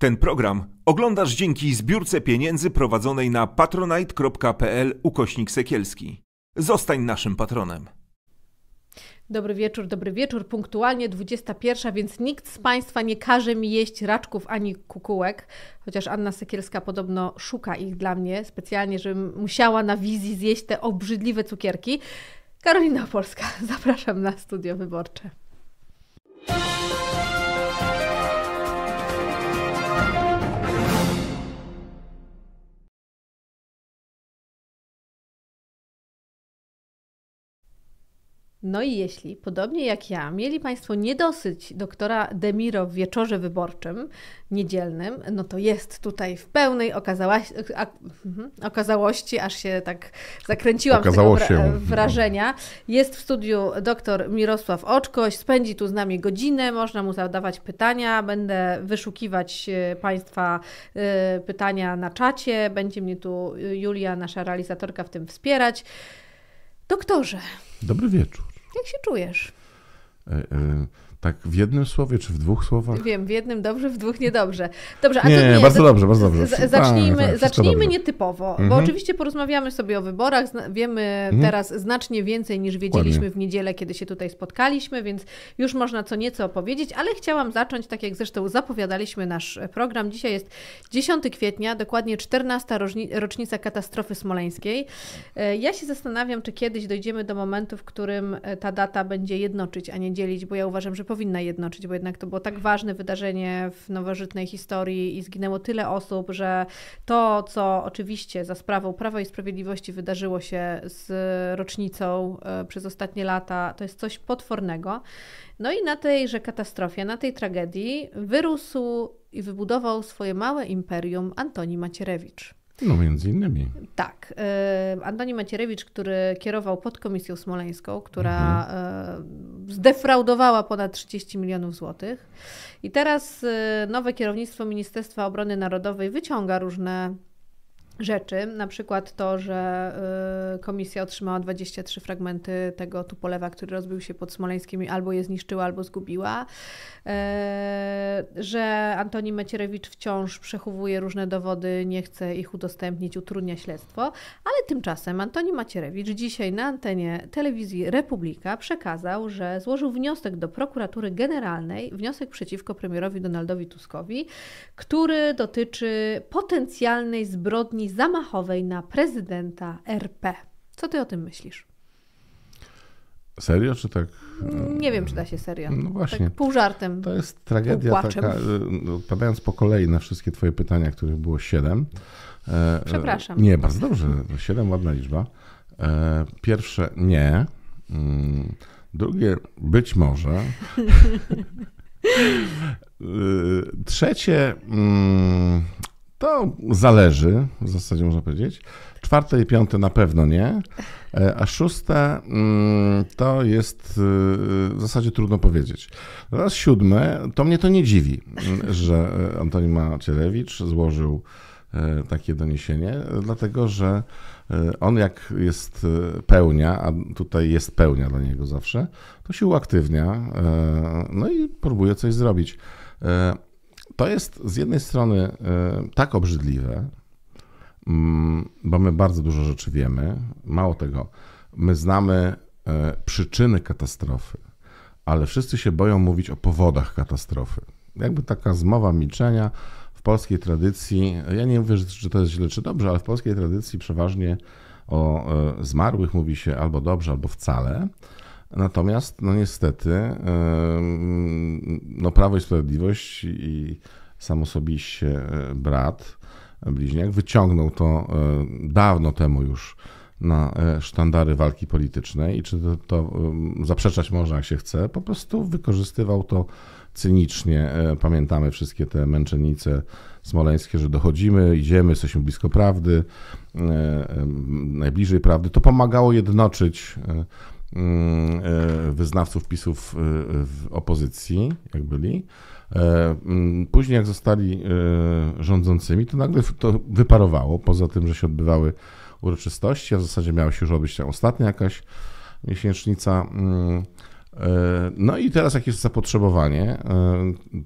Ten program oglądasz dzięki zbiórce pieniędzy prowadzonej na patronite.pl ukośnik sekielski. Zostań naszym patronem. Dobry wieczór, dobry wieczór. Punktualnie 21, więc nikt z Państwa nie każe mi jeść raczków ani kukułek, chociaż Anna Sekielska podobno szuka ich dla mnie specjalnie, żebym musiała na wizji zjeść te obrzydliwe cukierki. Karolina Polska, zapraszam na studio wyborcze. No i jeśli, podobnie jak ja, mieli Państwo niedosyć doktora Demiro w wieczorze wyborczym niedzielnym, no to jest tutaj w pełnej okazała... Mhm, okazałości, aż się tak zakręciłam Okazało z tego wrażenia. Jest w studiu doktor Mirosław Oczkoś, spędzi tu z nami godzinę, można mu zadawać pytania, będę wyszukiwać e, Państwa e, pytania na czacie, będzie mnie tu e, Julia, nasza realizatorka, w tym wspierać. Doktorze. Dobry wieczór. Jak się czujesz? E, e, tak w jednym słowie czy w dwóch słowach? Wiem, w jednym dobrze, w dwóch niedobrze. Dobrze, a nie, nie, nie, bardzo dobrze, bardzo dobrze. zacznijmy tak, tak zacznijmy dobrze. nietypowo, bo mhm. oczywiście porozmawiamy sobie o wyborach, wiemy mhm. teraz znacznie więcej niż wiedzieliśmy Ładnie. w niedzielę, kiedy się tutaj spotkaliśmy, więc już można co nieco opowiedzieć, ale chciałam zacząć, tak jak zresztą zapowiadaliśmy nasz program. Dzisiaj jest 10 kwietnia, dokładnie 14 rocznica katastrofy smoleńskiej. E, ja się zastanawiam, czy kiedyś dojdziemy do momentu, w którym e, ta data będzie jednoczyć, a nie dzielić, bo ja uważam, że powinna jednoczyć, bo jednak to było tak ważne wydarzenie w nowożytnej historii i zginęło tyle osób, że to, co oczywiście za sprawą Prawa i Sprawiedliwości wydarzyło się z rocznicą e, przez ostatnie lata, to jest coś potwornego. No i na tejże katastrofie, na tej tragedii wyrósł i wybudował swoje małe imperium Antoni Macierewicz. No między innymi. Tak. Y, Antoni Macierewicz, który kierował podkomisją smoleńską, która mhm. Y, zdefraudowała ponad 30 milionów złotych. I teraz y, nowe kierownictwo Ministerstwa Obrony Narodowej wyciąga różne rzeczy, na przykład to, że y, komisja otrzymała 23 fragmenty tego tupolewa, który rozbił się pod Smoleńskim i albo je zniszczyła, albo zgubiła, y, że Antoni Macierewicz wciąż przechowuje różne dowody, nie chce ich udostępnić, utrudnia śledztwo, ale tymczasem Antoni Macierewicz dzisiaj na antenie telewizji Republika przekazał, że złożył wniosek do prokuratury generalnej, wniosek przeciwko premierowi Donaldowi Tuskowi, który dotyczy potencjalnej zbrodni zamachowej na prezydenta RP. Co ty o tym myślisz? Serio, czy tak? Nie wiem, e, czy da się serio. No tak właśnie. Tak pół żartem. To jest tragedia płaczem. taka. E, Odpowiadając no, po kolei na wszystkie Twoje pytania, których było siedem. E, Przepraszam. Nie, bardzo dobrze. Siedem ładna liczba. Pierwsze nie. Mm, drugie być może. Trzecie mm, to zależy, w zasadzie można powiedzieć. Czwarte i piąte na pewno nie, e, a szóste mm, to jest y, w zasadzie trudno powiedzieć. Raz siódme, to mnie to nie dziwi, mm, że e, Antoni Macierewicz złożył e, takie doniesienie, dlatego że on jak jest pełnia, a tutaj jest pełnia dla niego zawsze, to się uaktywnia, no i próbuje coś zrobić to jest z jednej strony e, tak obrzydliwe, mm, bo my bardzo dużo rzeczy wiemy. Mało tego, my znamy e, przyczyny katastrofy, ale wszyscy się boją mówić o powodach katastrofy. Jakby taka zmowa milczenia w polskiej tradycji, ja nie mówię, że to jest źle czy dobrze, ale w polskiej tradycji przeważnie o e, zmarłych mówi się albo dobrze, albo wcale. Natomiast, no niestety, no Prawo i Sprawiedliwość i sam osobiście e, brat, bliźniak, wyciągnął to e, dawno temu już na e, sztandary walki politycznej i czy to, to zaprzeczać można jak się chce, po prostu wykorzystywał to cynicznie. Pamiętamy wszystkie te męczennice smoleńskie, że dochodzimy, idziemy, jesteśmy blisko prawdy, najbliżej prawdy. To pomagało jednoczyć Mm, e, wyznawców PiSów e, w opozycji, jak byli. E, mm, później jak zostali rządzącymi, to nagle to wyparowało, poza tym, że się odbywały uroczystości, a w zasadzie miała się już odbyć ta ostatnia jakaś miesięcznica. Mm, no i teraz jak jest zapotrzebowanie,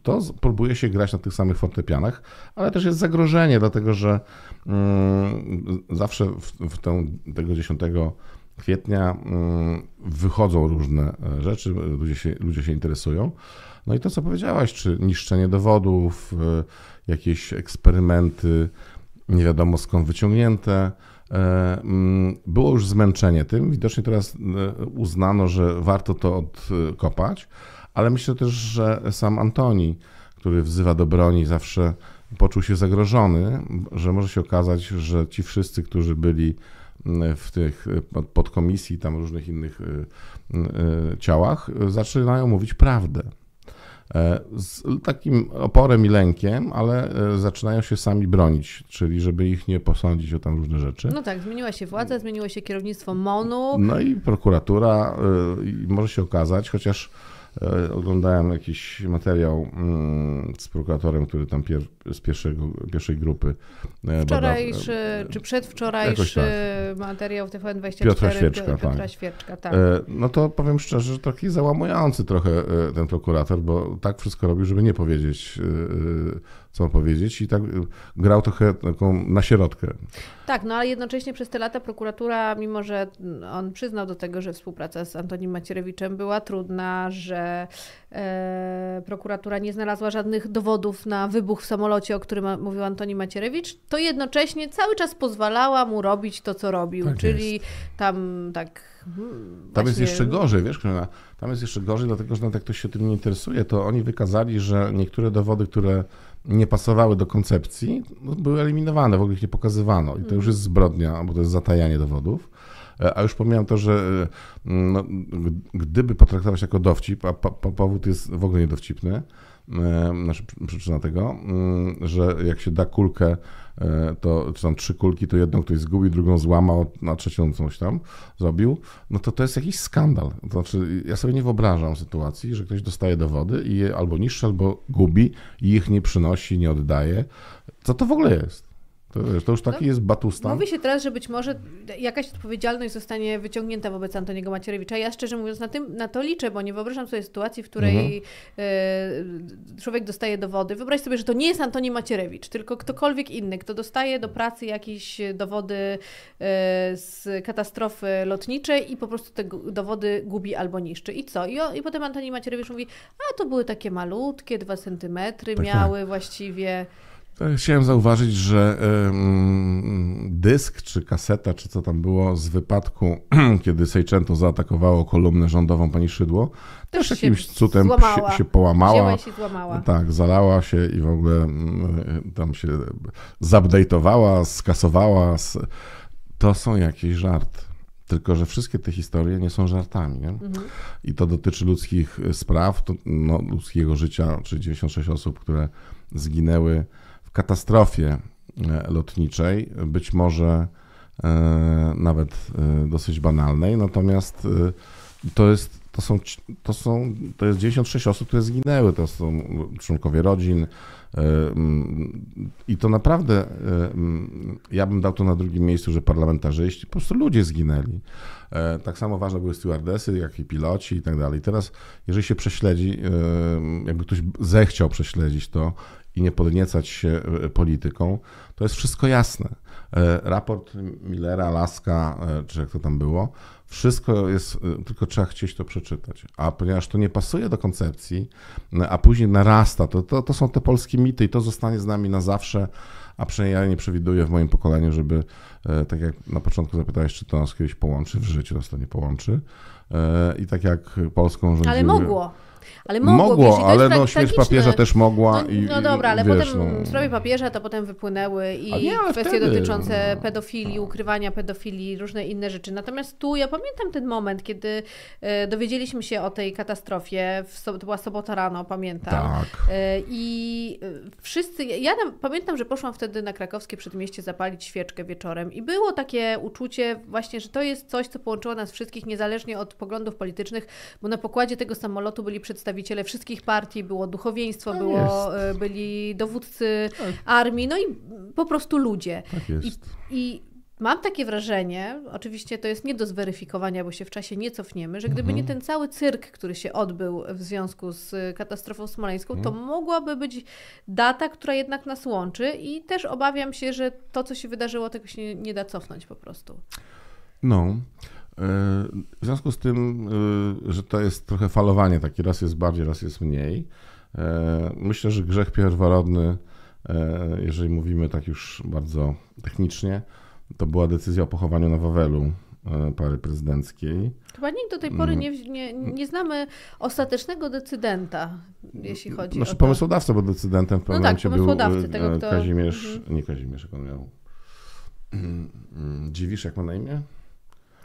to próbuje się grać na tych samych fortepianach, ale też jest zagrożenie, dlatego że zawsze w, w tego 10 kwietnia mm, wychodzą różne e, rzeczy, ludzie się, ludzie się interesują. No i to, co powiedziałaś, czy niszczenie dowodów, e, jakieś eksperymenty, nie wiadomo skąd wyciągnięte. E, mm, było już zmęczenie tym. Widocznie teraz uznano, że warto to odkopać, ale myślę też, że sam Antoni, który wzywa do broni, zawsze poczuł się zagrożony, że może się okazać, że ci wszyscy, którzy byli w tych podkomisji, tam różnych innych y, y, ciałach, zaczynają mówić prawdę. E, z takim oporem i lękiem, ale e, zaczynają się sami bronić, czyli żeby ich nie posądzić o tam różne rzeczy. No tak, zmieniła się władza, zmieniło się kierownictwo MONU. No i prokuratura e, może się okazać, chociaż oglądałem jakiś materiał mm, z prokuratorem, który tam pier z pierwszego, pierwszej grupy. E, Wczorajszy, e, czy przedwczorajszy tak. materiał TVN24 Piotra Świeczka, Piotra, Piotra tak. Świerczka tak. E, no to powiem szczerze, że taki załamujący trochę ten prokurator, bo tak wszystko robił, żeby nie powiedzieć, co ma powiedzieć i tak grał trochę taką na środkę. Tak, no ale jednocześnie przez te lata prokuratura, mimo że on przyznał do tego, że współpraca z Antonim Macierewiczem była trudna, że e, prokuratura nie znalazła żadnych dowodów na wybuch w samolocie, o którym mówił Antoni Macierewicz, to jednocześnie cały czas pozwalała mu robić to, co robił, tak czyli jest. tam tak... Hmm, tam jest jeszcze gorzej, wiesz, Kryna, tam jest jeszcze gorzej, dlatego że nawet jak ktoś się tym nie interesuje, to oni wykazali, że niektóre dowody, które nie pasowały do koncepcji, no, były eliminowane, w ogóle ich nie pokazywano. I to już jest zbrodnia, bo to jest zatajanie dowodów. E, a już pomijam to, że e, no, gdyby potraktować jako dowcip, a powód jest w ogóle niedowcipny, E, znaczy przyczyna tego, e, że jak się da kulkę, e, to, czy tam trzy kulki, to jedną ktoś zgubi, drugą złamał, na trzecią coś tam zrobił, no to to jest jakiś skandal. To znaczy, ja sobie nie wyobrażam sytuacji, że ktoś dostaje dowody i je albo niszczy, albo gubi i ich nie przynosi, nie oddaje. Co to w ogóle jest? To, to już taki no, jest batustan. Mówi się teraz, że być może jakaś odpowiedzialność zostanie wyciągnięta wobec Antoniego Macierewicza. Ja szczerze mówiąc na, tym, na to liczę, bo nie wyobrażam sobie sytuacji, w której mhm. E, człowiek dostaje dowody. Wyobraź sobie, że to nie jest Antoni Macierewicz, tylko ktokolwiek inny, kto dostaje do pracy jakieś dowody e, z katastrofy lotniczej i po prostu te dowody gubi albo niszczy. I co? I, o, i potem Antoni Macierewicz mówi, a to były takie malutkie, dwa centymetry tak, tak. miały tak. właściwie. E, chciałem zauważyć, że dysk czy kaseta, czy co tam było z wypadku, kiedy Sejczęto zaatakowało kolumnę rządową pani Szydło, też, jakimś cudem Się, się połamała. Się złamała. Tak, zalała się i w ogóle mm, tam się zupdate'owała, skasowała. To są jakieś żarty. Tylko, że wszystkie te historie nie są żartami. Nie? Mhm. I to dotyczy ludzkich spraw, to, no, ludzkiego życia, czyli 96 osób, które zginęły katastrofie e, lotniczej, być może e, nawet e, dosyć banalnej, natomiast to jest, to są, to są, to jest 96 osób, które zginęły, to są członkowie rodzin i to naprawdę, ja bym dał to na drugim miejscu, że parlamentarzyści, po prostu ludzie zginęli. Tak samo ważne były stewardesy, jak i piloci i tak dalej. Teraz, jeżeli się prześledzi, jakby ktoś zechciał prześledzić to i nie podniecać się e, polityką, to jest wszystko jasne. E, raport Millera, Laska, e, czy jak to tam było, wszystko jest, tylko trzeba chcieć to przeczytać. A ponieważ to nie pasuje do koncepcji, a później narasta, to, to, to są te polskie mity i to zostanie z nami na zawsze, a przynajmniej ja nie przewiduję w moim pokoleniu, żeby, tak jak na początku zapytałeś, czy to nas kiedyś połączy w życiu, nas to nie połączy. I tak jak Polską rządziły... Ale mogło. Ale mogło, mogło ale no, śmierć papieża też mogła. No, i, no dobra, ale wiesz, potem no... sprawy papieża to potem wypłynęły i nie, kwestie wtedy... dotyczące no. pedofilii, ukrywania pedofilii, różne inne rzeczy. Natomiast tu ja pamiętam ten moment, kiedy e, dowiedzieliśmy się o tej katastrofie, to była sobota rano, pamiętam. Tak. E, I e, wszyscy, ja pamiętam, że poszłam wtedy na krakowskie przedmieście zapalić świeczkę wieczorem i było takie uczucie właśnie, że to jest coś, co połączyło nas wszystkich, niezależnie od poglądów politycznych, bo na pokładzie tego samolotu byli przed przedstawiciele wszystkich partii, było duchowieństwo, tak było, e, byli dowódcy tak. armii, no i po prostu ludzie. Tak jest. I, i Mam takie wrażenie, oczywiście to jest nie do zweryfikowania, bo się w czasie nie cofniemy, że gdyby mhm. nie ten cały cyrk, który się odbył w związku z katastrofą smoleńską, mhm. to mogłaby być data, która jednak nas łączy i też obawiam się, że to, co się wydarzyło, tego się nie, nie da cofnąć po prostu. No. E, w związku z tym, e, że to jest trochę falowanie, taki raz jest bardziej, raz jest mniej. E, myślę, że grzech pierworodny, jeżeli mówimy tak już bardzo technicznie, to była decyzja o pochowaniu na Wawelu pary prezydenckiej. Chyba nikt do tej pory mm. nie, nie, nie znamy ostatecznego decydenta, jeśli chodzi znaczy, o. To. bo decydentem w pewnym no tak, momencie był tego, kto... Kazimierz, mhm. nie Kazimierz, jak on miał. Dziwisz, jak ma na imię?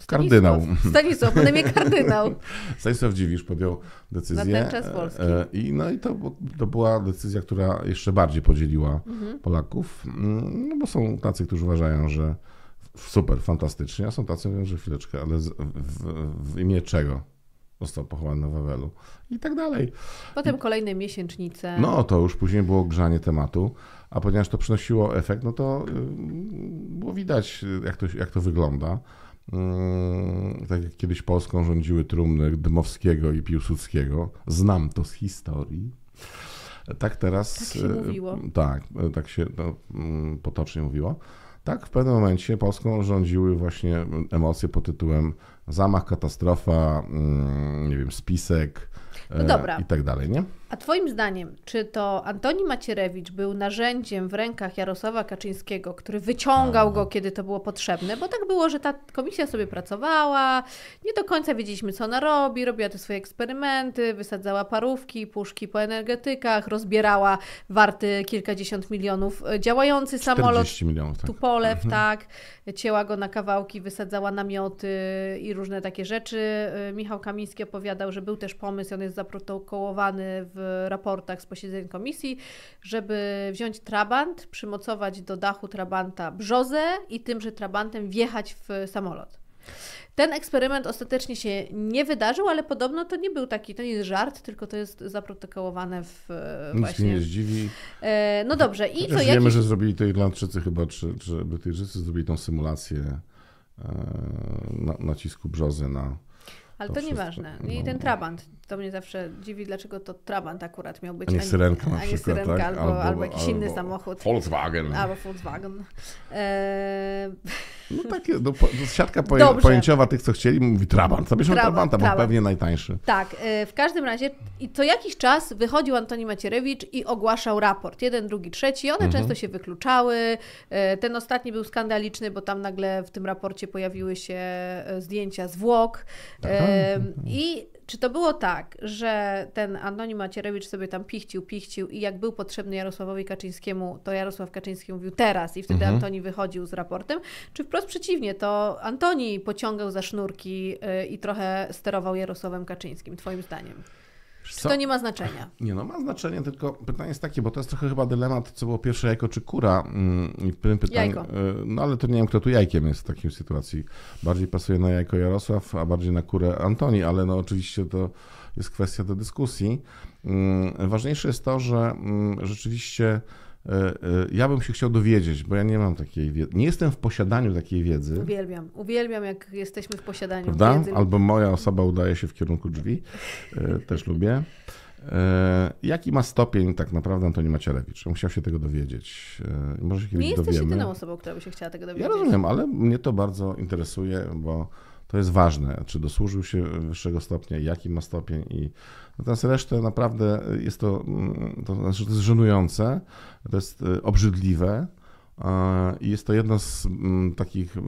Kardynał. Stanisław, Stanisław kardynał. Stanisław Dziwisz podjął decyzję. Na ten czas Polski. E, e, I, no i to, to była decyzja, która jeszcze bardziej podzieliła mhm. Polaków, mm, no bo są tacy, którzy uważają, że super, fantastycznie, a są tacy, że chwileczkę, ale w, w, w imię czego? został pochowany na Wawelu i tak dalej. Potem kolejne miesięcznice. No to już później było grzanie tematu, a ponieważ to przynosiło efekt, no to y, było widać, jak to, jak to wygląda. Mm, tak jak kiedyś Polską rządziły trumny Dmowskiego i Piłsudskiego. Znam to z historii. Tak teraz. Tak się e, mówiło. Tak, e, tak się no, mm, potocznie mówiło. Tak, w pewnym momencie Polską rządziły właśnie emocje pod tytułem zamach, katastrofa, mm, nie wiem, spisek no e, dobra. i tak dalej, nie? A Twoim zdaniem, czy to Antoni Macierewicz był narzędziem w rękach Jarosława Kaczyńskiego, który wyciągał go, mhm. kiedy to było potrzebne? Bo tak było, że ta komisja sobie pracowała, nie do końca wiedzieliśmy, co ona robi, robiła te swoje eksperymenty, wysadzała parówki, puszki po energetykach, rozbierała warty kilkadziesiąt milionów e, działający samolot milionów, tak. Tupolew, mhm. tak, cięła go na kawałki, wysadzała namioty i różne takie rzeczy. E, Michał Kamiński opowiadał, że był też pomysł, on jest zaprotokołowany w w raportach z posiedzeń komisji, żeby wziąć trabant, przymocować do dachu trabanta brzozę i tymże trabantem wjechać w samolot. Ten eksperyment ostatecznie się nie wydarzył, ale podobno to nie był taki, to nie jest żart, tylko to jest zaprotokołowane w e, Nic właśnie... Nic nie zdziwi. E, no dobrze. I wiemy, jakiś... że zrobili to Irlandczycy chyba, czy, czy Brytyjczycy zrobili tą symulację e, nacisku brzozy na... Ale to, to nieważne. I no, ten no. trabant to mnie zawsze dziwi, dlaczego to Trabant akurat miał być. A nie syrenka na przykład, tak? syrenka, tak? albo, albo, albo, jakiś albo inny samochód. Volkswagen. Albo Volkswagen. Eee... No takie, no, no siatka pojęciowa tych, co chcieli, mówi Trabant. Zabierzmy Trabant, Trabanta, bo pewnie najtańszy. Tak, e, w każdym razie i co jakiś czas wychodził Antoni Macierewicz i ogłaszał raport. Jeden, drugi, trzeci. One mhm. często się wykluczały. E, ten ostatni był skandaliczny, bo tam nagle w tym raporcie pojawiły się e, zdjęcia zwłok. Aha. Tak, tak. I czy to było tak, że ten Antoni Macierewicz sobie tam pichcił, pichcił i jak był potrzebny Jarosławowi Kaczyńskiemu, to Jarosław Kaczyński mówił teraz i wtedy mhm. Antoni wychodził z raportem? Czy wprost przeciwnie, to Antoni pociągał za sznurki y, i trochę sterował Jarosławem Kaczyńskim, twoim zdaniem? czy co? to nie ma znaczenia? Nie, no ma znaczenie, tylko pytanie jest takie, bo to jest trochę chyba dylemat, co było pierwsze, jajko czy kura. Mm, I pytanie, jajko. Y, no ale to nie wiem, kto tu jajkiem jest w takiej sytuacji. Bardziej pasuje na jajko Jarosław, a bardziej na kurę Antoni, ale no oczywiście to jest kwestia do dyskusji. Mm, ważniejsze jest to, że mm, rzeczywiście E, e, ja bym się chciał dowiedzieć, bo ja nie mam takiej wiedzy. Nie jestem w posiadaniu takiej wiedzy. Uwielbiam, uwielbiam, jak jesteśmy w posiadaniu Prawda? wiedzy. Albo moja osoba udaje się w kierunku drzwi. E, też lubię. Jaki ma stopień tak naprawdę Antoni Macierewicz? Musiał się tego dowiedzieć. Może się Nie jesteś dowiemy. jedyną osobą, która by się chciała tego dowiedzieć. Ja rozumiem, ale mnie to bardzo interesuje, bo to jest ważne, czy dosłużył się wyższego stopnia, jaki ma stopień i natomiast resztę naprawdę jest to, mm, to, znaczy to jest żenujące, to jest y, obrzydliwe, i jest to jedna z mm, takich y,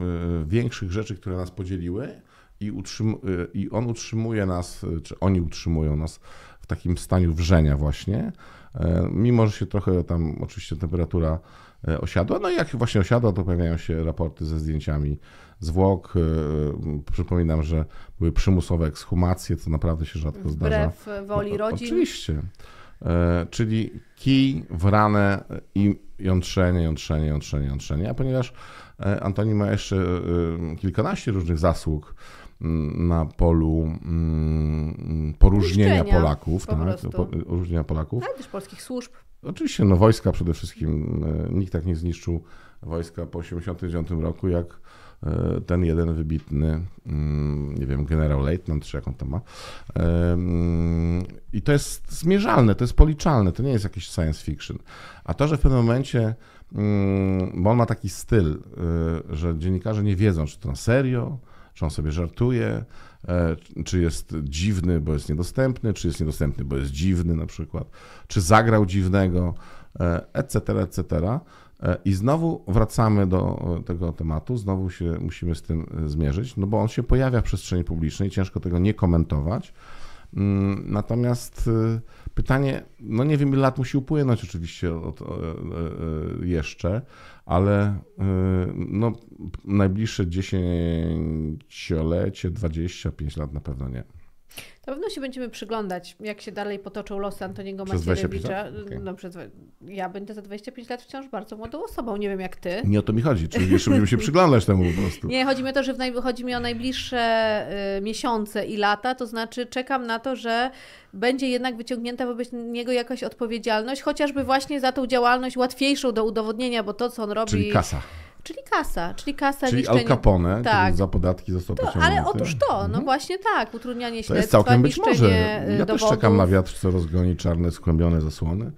większych rzeczy, które nas podzieliły i, utrzym, y, i on utrzymuje nas, czy oni utrzymują nas w takim stanie wrzenia właśnie, e, mimo że się trochę tam oczywiście temperatura e, osiadła. No i jak właśnie osiadła, to pojawiają się raporty ze zdjęciami zwłok. Y, y, przypominam, że były przymusowe ekshumacje, co naprawdę się rzadko Wbrew zdarza. Wbrew no, woli rodzin. Oczywiście. E, czyli kij w ranę i jątrzenie, jątrzenie, jątrzenie, jątrzenie. A ponieważ e, Antoni ma jeszcze e, kilkanaście różnych zasług, mm, na polu mm, poróżnienia Polaków, po tak, po, Polaków. Ale tak, też polskich służb. Oczywiście, no wojska przede wszystkim. Nikt tak nie zniszczył wojska po 1989 roku, jak E, ten jeden wybitny, mm, nie wiem, generał Leitnant, czy jaką to ma. E, I to jest zmierzalne, to jest policzalne, to nie jest jakiś science fiction. A to, że w pewnym momencie, mm, bo on ma taki styl, e, że dziennikarze nie wiedzą, czy to na serio, czy on sobie żartuje, czy jest dziwny, bo jest niedostępny, czy jest niedostępny, bo jest dziwny na przykład, czy zagrał dziwnego, etc., etc., E, I znowu wracamy do e, tego tematu, znowu się musimy z tym e, zmierzyć, no bo on się pojawia w przestrzeni publicznej, ciężko tego nie komentować. Mm, natomiast pytanie, no nie wiem ile lat musi upłynąć oczywiście od, jeszcze, ale no, najbliższe dziesięciolecie, 25 lat na pewno nie. Na pewno się będziemy przyglądać, jak się dalej potoczą losy Antoniego Macierewicza. Okay. No, przez, ja będę za 25 lat wciąż bardzo młodą osobą, nie wiem jak ty. Nie o to mi chodzi, czyli jeszcze będziemy się przyglądać temu po prostu. Nie, chodzi mi o to, że naj... chodzi mi o najbliższe y, miesiące i lata, to znaczy czekam na to, że będzie jednak wyciągnięta wobec niego jakaś odpowiedzialność, chociażby właśnie za tą działalność łatwiejszą do udowodnienia, bo to, co on robi... Czyli kasa. Czyli kasa, czyli kasa Czyli Al Capone, tak. za podatki został to, pociągnięty. Ale otóż to, no mhm. właśnie tak, utrudnianie śledztwa, To jest całkiem być może. Ja e, dowodów. też czekam na wiatr, co rozgoni czarne, skłębione zasłony.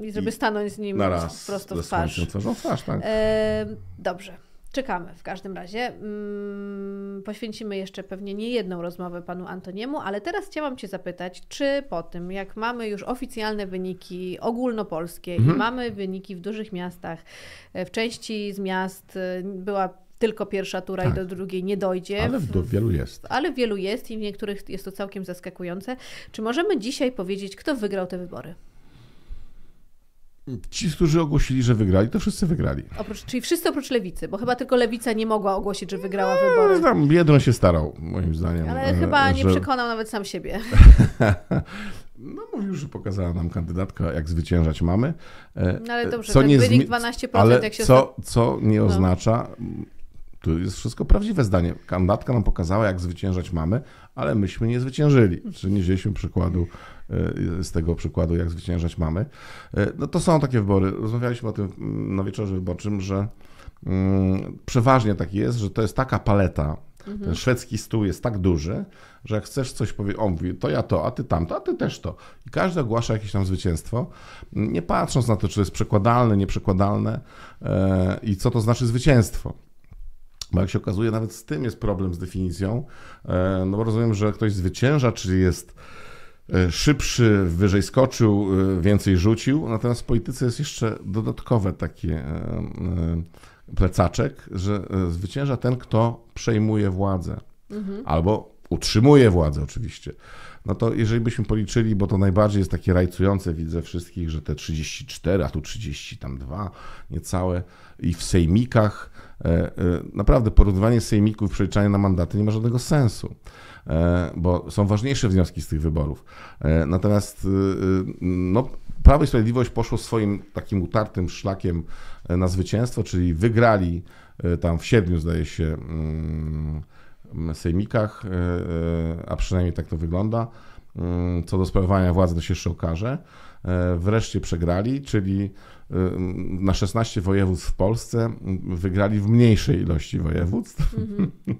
I żeby I stanąć z nim prosto w twarz. Twarzy, no tak. e, dobrze. Czekamy w każdym razie. Mm, poświęcimy jeszcze pewnie nie jedną rozmowę panu Antoniemu, ale teraz chciałam Cię zapytać, czy po tym, jak mamy już oficjalne wyniki ogólnopolskie mhm. i mamy wyniki w dużych miastach, e, w części z miast e, była tylko pierwsza tura tak. i do drugiej nie dojdzie. Ale w, wielu jest. Ale w wielu jest i w niektórych jest to całkiem zaskakujące. Czy możemy dzisiaj powiedzieć, kto wygrał te wybory? Ci, którzy ogłosili, że wygrali, to wszyscy wygrali. Oprócz, czyli wszyscy oprócz lewicy, bo chyba tylko lewica nie mogła ogłosić, że wygrała nie, wybory. Tam jeden się starał, moim zdaniem. Ale e, chyba że... nie przekonał nawet sam siebie. No mówił, że pokazała nam kandydatka, jak zwyciężać mamy. E, no ale dobrze, co ten nie wynik 12%, ale jak się... Co, co nie no. oznacza, no. tu jest wszystko prawdziwe zdanie, kandydatka nam pokazała, jak zwyciężać mamy, ale myśmy nie zwyciężyli, czyli nie wzięliśmy przykładu Y, z tego przykładu, jak zwyciężać mamy. Y, no to są takie wybory. Rozmawialiśmy o tym mm, na wieczorze wyborczym, że mm, przeważnie tak jest, że to jest taka paleta mhm. ten szwedzki stół jest tak duży, że jak chcesz coś powiedzieć, on mówi, to ja to, a ty tamto, a ty też to. I każdy ogłasza jakieś tam zwycięstwo, nie patrząc na to, czy jest przekładalne, nieprzekładalne e, i co to znaczy zwycięstwo. Bo jak się okazuje, nawet z tym jest problem z definicją, e, no bo rozumiem, że ktoś zwycięża, czyli jest E, szybszy, wyżej skoczył, e, więcej rzucił. Natomiast w polityce jest jeszcze dodatkowe takie e, plecaczek, że zwycięża ten, kto przejmuje władzę mhm. albo utrzymuje władzę oczywiście. No to jeżeli byśmy policzyli, bo to najbardziej jest takie rajcujące, widzę wszystkich, że te 34, a tu 30, tam 2, niecałe i w sejmikach, naprawdę porównywanie sejmików, przeliczanie na mandaty nie ma żadnego sensu. E, bo są ważniejsze wnioski z tych wyborów. E, natomiast e, no, Prawo i Sprawiedliwość poszło swoim takim utartym szlakiem na zwycięstwo, czyli wygrali tam w siedmiu, zdaje się, mm, sejmikach, a przynajmniej tak to wygląda. Mm, co do sprawowania władzy, to się jeszcze okaże. E, wreszcie przegrali, czyli e, na 16 województw w Polsce mm, wygrali w mniejszej ilości województw, mm -hmm.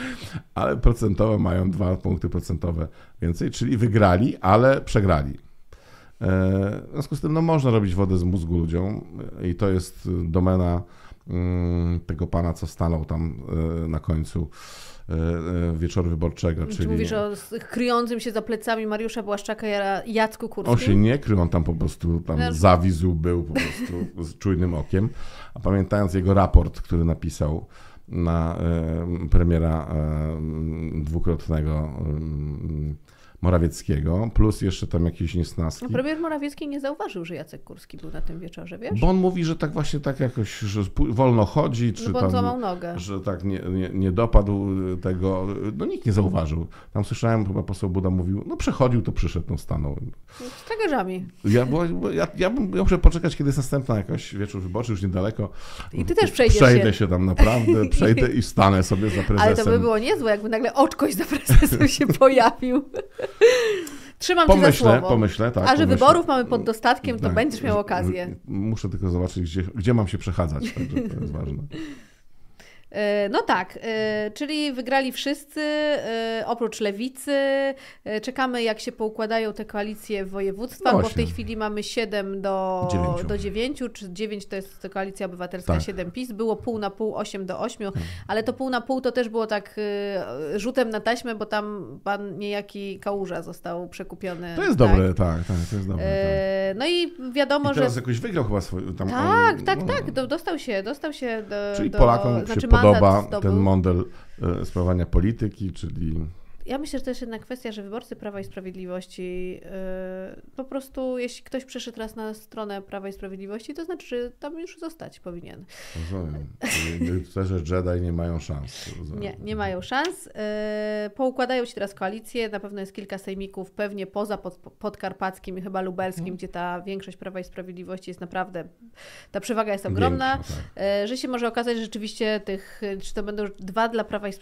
ale procentowo mają dwa punkty procentowe więcej, czyli wygrali, ale przegrali. E, w związku z tym no, można robić wodę z mózgu ludziom i to jest domena mm, tego pana, co stanął tam na końcu E, e, wieczoru wyborczego. Czyli, czyli mówisz no. o kryjącym się za plecami Mariusza Błaszczaka Jacku Kurskim? On się nie krył, on tam po prostu tam no. zawisł, był po prostu z czujnym okiem. A pamiętając jego raport, który napisał na e, premiera dwukrotnego mm, Morawieckiego, plus jeszcze tam jakieś niesnaski. No, premier Morawiecki nie zauważył, że Jacek Kurski był na tym wieczorze, wiesz? Bo on mówi, że tak właśnie tak jakoś, że wolno chodzi, czy no, tam, nogę. że tak nie, nie, nie, dopadł y, tego, no nikt nie zauważył. Tam słyszałem, chyba poseł Buda mówił, no przechodził, to przyszedł, no stanął. No, z tragarzami. Ja, bo, ja, ja, ja muszę poczekać, kiedy jest następna jakoś wieczór wyborczy, już niedaleko. I ty też przejdziesz Przejdę się, się tam naprawdę, przejdę i stanę sobie za prezesem. Ale to by było niezłe, jakby nagle oczkoś za prezesem się pojawił. Trzymam pomyślę, cię za słowo. Pomyślę, tak. A że pomyślę. wyborów mamy pod dostatkiem, to tak, będziesz miał okazję. Muszę tylko zobaczyć, gdzie, gdzie mam się przechadzać. Także to jest ważne. E, no tak, e, czyli wygrali wszyscy e, oprócz lewicy. Czekamy, jak się poukładają te koalicje w województwach, bo w tej chwili mamy 7 do 9, do 9 czy 9 to jest koalicja obywatelska, tak. 7 PiS. Było pół na pół, 8 do 8, tak. ale to pół na pół to też było tak rzutem na taśmę, bo tam pan niejaki Kałuża został przekupiony. To jest tak. dobre, tak, tak, to jest dobre. Tak. no i wiadomo, I teraz że. jakoś wygrał chyba swój. Tam, tak, tak, no, tak, dostał się, dostał się do. Czyli do, Polakom znaczy, podoba ten model e, sprawowania polityki, czyli ja myślę, że to jest jedna kwestia, że wyborcy Prawa i Sprawiedliwości yy, po prostu, jeśli ktoś przeszedł raz na stronę Prawa i Sprawiedliwości, to znaczy, że tam już zostać powinien. Rozumiem. że Jedi nie mają szans. Rozumiem. Nie, nie mają szans. Yy, poukładają się teraz koalicje, na pewno jest kilka sejmików, pewnie poza pod, podkarpackim i chyba lubelskim, mhm. gdzie ta większość Prawa i Sprawiedliwości jest naprawdę, ta przewaga jest ogromna, Większa, tak. yy, że się może okazać, że rzeczywiście tych, czy to będą dwa dla Prawa i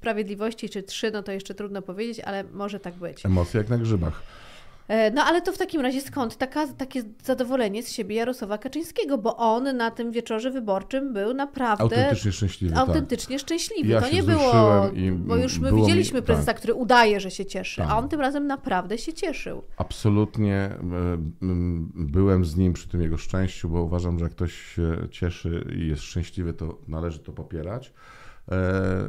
Sprawiedliwości, czy trzy, no to jeszcze trudno powiedzieć, ale może tak być. Emocje jak na grzybach. E, no ale to w takim razie skąd Taka, takie zadowolenie z siebie Jarosława Kaczyńskiego, bo on na tym wieczorze wyborczym był naprawdę autentycznie szczęśliwy. Tak. Autentycznie tak. szczęśliwy. Ja to nie było, i, bo już my widzieliśmy mi, tak. prezesa, tak. który udaje, że się cieszy, tak. a on tym razem naprawdę się cieszył. Absolutnie e, byłem z nim przy tym jego szczęściu, bo uważam, że jak ktoś się cieszy i jest szczęśliwy, to należy to popierać. E,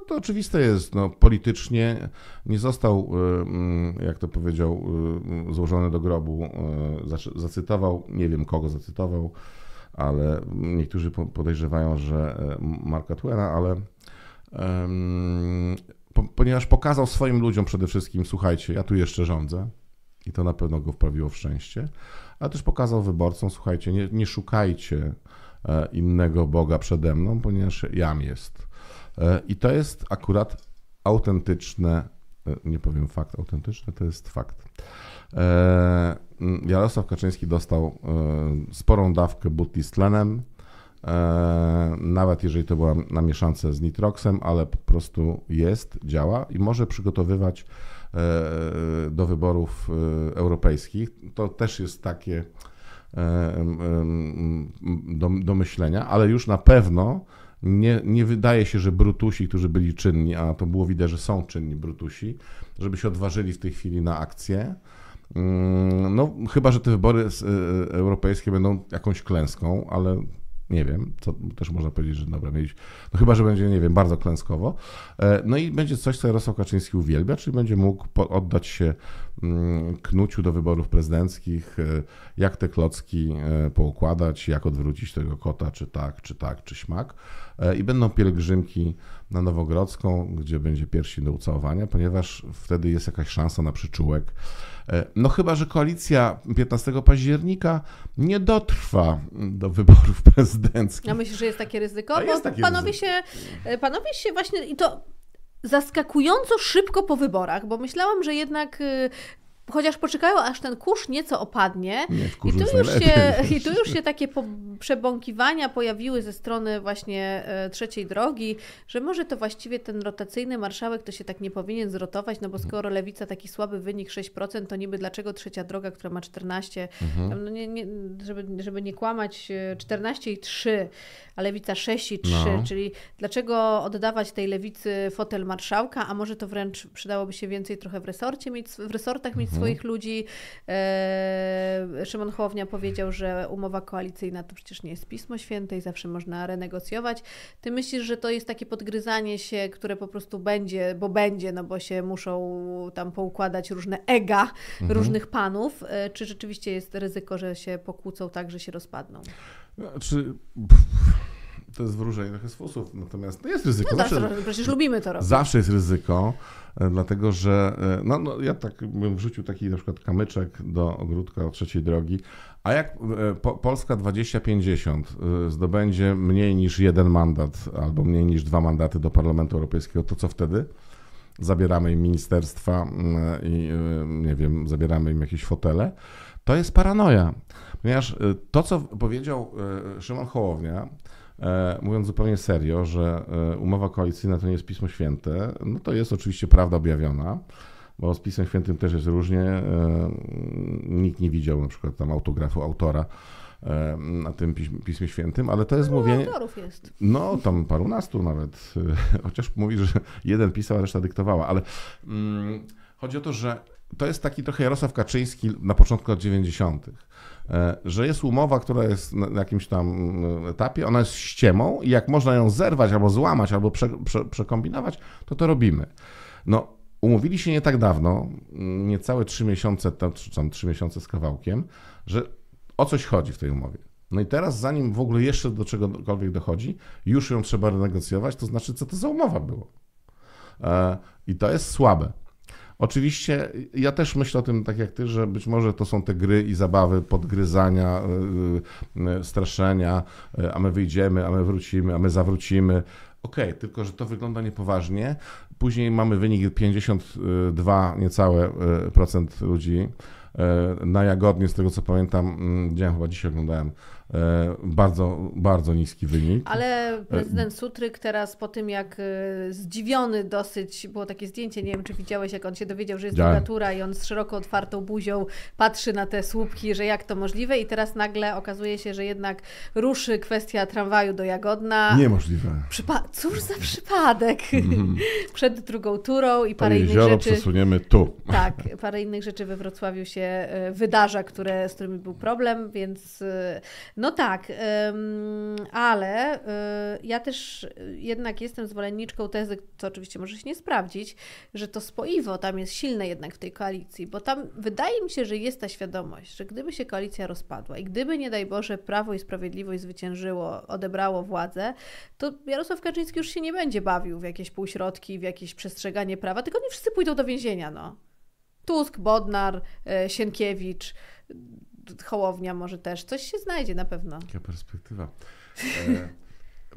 to, no, to oczywiste jest, no, politycznie nie został, e, mm, jak to powiedział, e, złożony do grobu, e, zacytował, nie wiem kogo zacytował, ale niektórzy podejrzewają, że Marka Twena, ale um, po, ponieważ pokazał swoim ludziom przede wszystkim, słuchajcie, ja tu jeszcze rządzę i to na pewno go wprawiło w szczęście, ale też pokazał wyborcom, słuchajcie, nie, nie szukajcie innego Boga przede mną, ponieważ jam jest. E, I to jest akurat autentyczne, e, nie powiem fakt autentyczny, to jest fakt. E, Jarosław Kaczyński dostał sporą dawkę butli z tlenem, nawet jeżeli to była na mieszance z nitroksem, ale po prostu jest, działa i może przygotowywać do wyborów europejskich. To też jest takie do, do myślenia, ale już na pewno nie, nie wydaje się, że Brutusi, którzy byli czynni, a to było widać, że są czynni Brutusi, żeby się odważyli w tej chwili na akcję. Mm, no, chyba, że te wybory e, e, europejskie będą jakąś klęską, ale nie wiem, co też można powiedzieć, że dobra, mieć, no chyba, że będzie, nie wiem, bardzo klęskowo. E, no i będzie coś, co Jarosław Kaczyński uwielbia, czyli będzie mógł oddać się mm, knuciu do wyborów prezydenckich, jak te klocki poukładać, jak odwrócić tego kota, czy tak, czy tak, czy śmak. E, i będą pielgrzymki na Nowogrodzką, gdzie będzie piersi do ucałowania, ponieważ wtedy jest jakaś szansa na przyczółek. E, no chyba, że koalicja 15 października nie dotrwa do wyborów prezydenckich. Ja myślę, że jest takie ryzyko, jest takie panowie, ryzyko. Się, e, panowie się właśnie, i to zaskakująco szybko po wyborach, bo myślałam, że jednak y, chociaż poczekają, aż ten kurz nieco opadnie. Nie, I, tu już się, I tu już się takie po, przebąkiwania pojawiły ze strony właśnie e, trzeciej drogi, że może to właściwie ten rotacyjny marszałek to się tak nie powinien zrotować, no bo mhm. skoro lewica taki słaby wynik 6%, to niby dlaczego trzecia droga, która ma 14, mhm. no nie, nie, żeby, żeby nie kłamać, 14 e, i 3, a lewica 6 i 3, no. czyli dlaczego oddawać tej lewicy fotel marszałka, a może to wręcz przydałoby się więcej trochę w resorcie mieć, w resortach mieć Mhm. swoich ludzi. E, Szymon Hołownia powiedział, że umowa koalicyjna to przecież nie jest Pismo Święte i zawsze można renegocjować. Ty myślisz, że to jest takie podgryzanie się, które po prostu będzie, bo będzie, no bo się muszą tam poukładać różne ega mhm. różnych panów. E, czy rzeczywiście jest ryzyko, że się pokłócą tak, że się rozpadną? Znaczy to jest wróżenie trochę z fusów, natomiast no jest ryzyko. No zawsze, tak, zawsze, znaczy, przecież lubimy to robić. Zawsze jest ryzyko, e, dlatego że e, no, no, ja tak bym wrzucił taki na przykład kamyczek do ogródka trzeciej drogi, a jak e, Polska 2050 zdobędzie mniej niż jeden mandat albo mniej niż dwa mandaty do Parlamentu Europejskiego, to co wtedy? Zabieramy im ministerstwa i nie wiem, zabieramy im jakieś fotele. To jest paranoia, ponieważ to, co powiedział Szymon Hołownia, E, mówiąc zupełnie serio, że e, umowa koalicyjna to nie jest Pismo Święte, no to jest oczywiście prawda objawiona, bo z Pismem Świętym też jest różnie. E, nikt nie widział na przykład tam autografu autora na tym Pismie Świętym, ale to jest no, mówienie... autorów jest. No, tam parunastu nawet. Chociaż mówi, że jeden pisał, a reszta dyktowała, ale mm, chodzi o to, że to jest taki trochę Jarosław Kaczyński na początku lat 90. E, że jest umowa, która jest na jakimś tam mm, etapie, ona jest ściemą i jak można ją zerwać albo złamać, albo prze, prze, przekombinować, to to robimy. No, umówili się nie tak dawno, mm, niecałe trzy miesiące, tam, tam miesiące z kawałkiem, że o coś chodzi w tej umowie. No i teraz, zanim w ogóle jeszcze do czegokolwiek dochodzi, już ją trzeba renegocjować, to znaczy, co to za umowa było. E, I to jest słabe. Oczywiście ja też myślę o tym tak jak ty, że być może to są te gry i zabawy podgryzania, y, y, y, straszenia, a my wyjdziemy, a my wrócimy, a my zawrócimy. Okej, okay, tylko że to wygląda niepoważnie. Później mamy wynik 52 niecałe procent ludzi. Na Jagodnie, z tego co pamiętam, gdzie mm, chyba dzisiaj oglądałem, E, bardzo, bardzo niski wynik. Ale e, prezydent Sutryk teraz po tym, jak e, zdziwiony dosyć, było takie zdjęcie, nie wiem czy widziałeś, jak on się dowiedział, że jest ja. dyktatura i on z szeroko otwartą buzią patrzy na te słupki, że jak to możliwe i teraz nagle okazuje się, że jednak ruszy kwestia tramwaju do Jagodna. Niemożliwe. Przypa Cóż za przypadek. Mhm. Przed drugą turą i parę to innych rzeczy. przesuniemy tu. Tak, parę innych rzeczy we Wrocławiu się wydarza, które, z którymi był problem, więc no no tak, ale e, ja też jednak jestem zwolenniczką tezy, co oczywiście może się nie sprawdzić, że to spoiwo tam jest silne jednak w tej koalicji, bo tam wydaje mi się, że jest ta świadomość, że gdyby się koalicja rozpadła i gdyby, nie daj Boże, Prawo i Sprawiedliwość zwyciężyło, odebrało władzę, to Jarosław Kaczyński już się nie będzie bawił w jakieś półśrodki, w jakieś przestrzeganie prawa, tylko oni wszyscy pójdą do więzienia, no. Tusk, Bodnar, e, Sienkiewicz, Hołownia może też. Coś się znajdzie na pewno. Jaka perspektywa. E,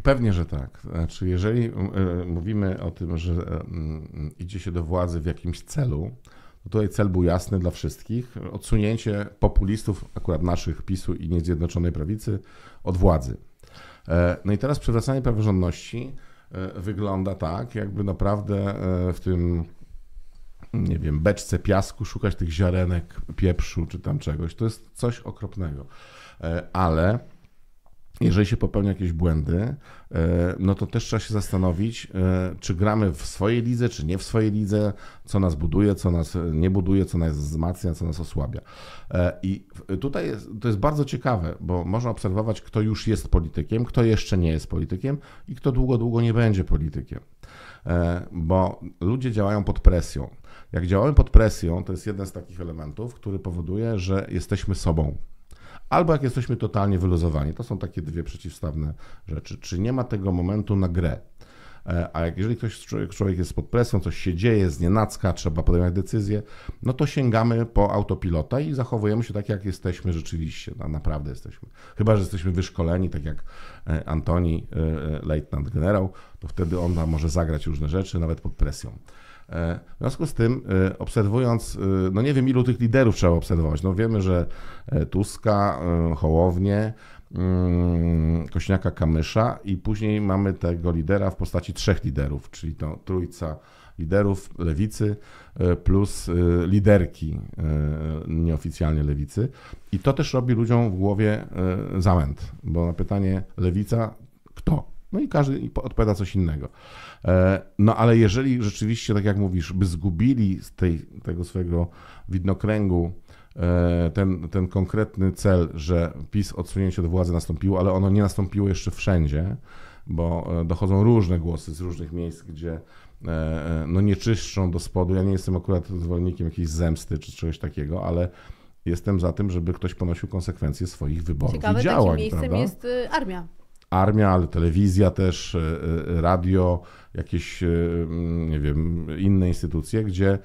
pewnie, że tak. Znaczy, jeżeli e, mówimy o tym, że e, mm, idzie się do władzy w jakimś celu, to tutaj cel był jasny dla wszystkich. Odsunięcie populistów, akurat naszych PiSu i Niezjednoczonej Prawicy, od władzy. No i teraz przywracanie praworządności wygląda tak, jakby naprawdę w tym nie wiem, beczce piasku szukać tych ziarenek pieprzu czy tam czegoś. To jest coś okropnego. E, ale jeżeli się popełnia jakieś błędy, e, no to też trzeba się zastanowić, e, czy gramy w swojej lidze, czy nie w swojej lidze, co nas buduje, co nas nie buduje, co nas wzmacnia, co nas osłabia. I tutaj jest, to jest bardzo ciekawe, bo można obserwować, kto już jest politykiem, kto jeszcze nie jest politykiem i kto długo, długo nie będzie politykiem. Bo ludzie działają pod presją. Jak działamy pod presją, to jest jeden z takich elementów, który powoduje, że jesteśmy sobą. Albo jak jesteśmy totalnie wyluzowani. To są takie dwie przeciwstawne rzeczy. Czy nie ma tego momentu na grę? E, a jak jeżeli ktoś, człowiek jest pod presją, coś się dzieje, znienacka, trzeba podejmować decyzję, no to sięgamy po autopilota i zachowujemy się tak, jak jesteśmy rzeczywiście, no, naprawdę jesteśmy. Chyba, że jesteśmy wyszkoleni, tak jak e, Antoni, e, lejtnant generał, to wtedy on może zagrać różne rzeczy, nawet pod presją. E, w związku z tym, e, obserwując, e, no nie wiem ilu tych liderów trzeba obserwować, no wiemy, że Tuska, Hołownie, mm, Kośniaka Kamysza i później mamy tego lidera w postaci trzech liderów, czyli to trójca liderów lewicy plus liderki nieoficjalnie lewicy. I to też robi ludziom w głowie zamęt, bo na pytanie lewica kto? No i każdy odpowiada coś innego. E, no ale jeżeli rzeczywiście, tak jak mówisz, by zgubili z tej, tego swojego widnokręgu e, ten, ten konkretny cel, że PiS odsunięcie do władzy nastąpiło, ale ono nie nastąpiło jeszcze wszędzie, bo e, dochodzą różne głosy z różnych miejsc, gdzie no nie czyszczą do spodu. Ja nie jestem akurat zwolennikiem jakiejś zemsty czy czegoś takiego, ale jestem za tym, żeby ktoś ponosił konsekwencje swoich wyborów Ciekawe, i działań. Ciekawe, takim miejscem prawda? jest y, armia armia, ale telewizja też, e, e, radio, jakieś, e, mm, nie wiem, inne instytucje, gdzie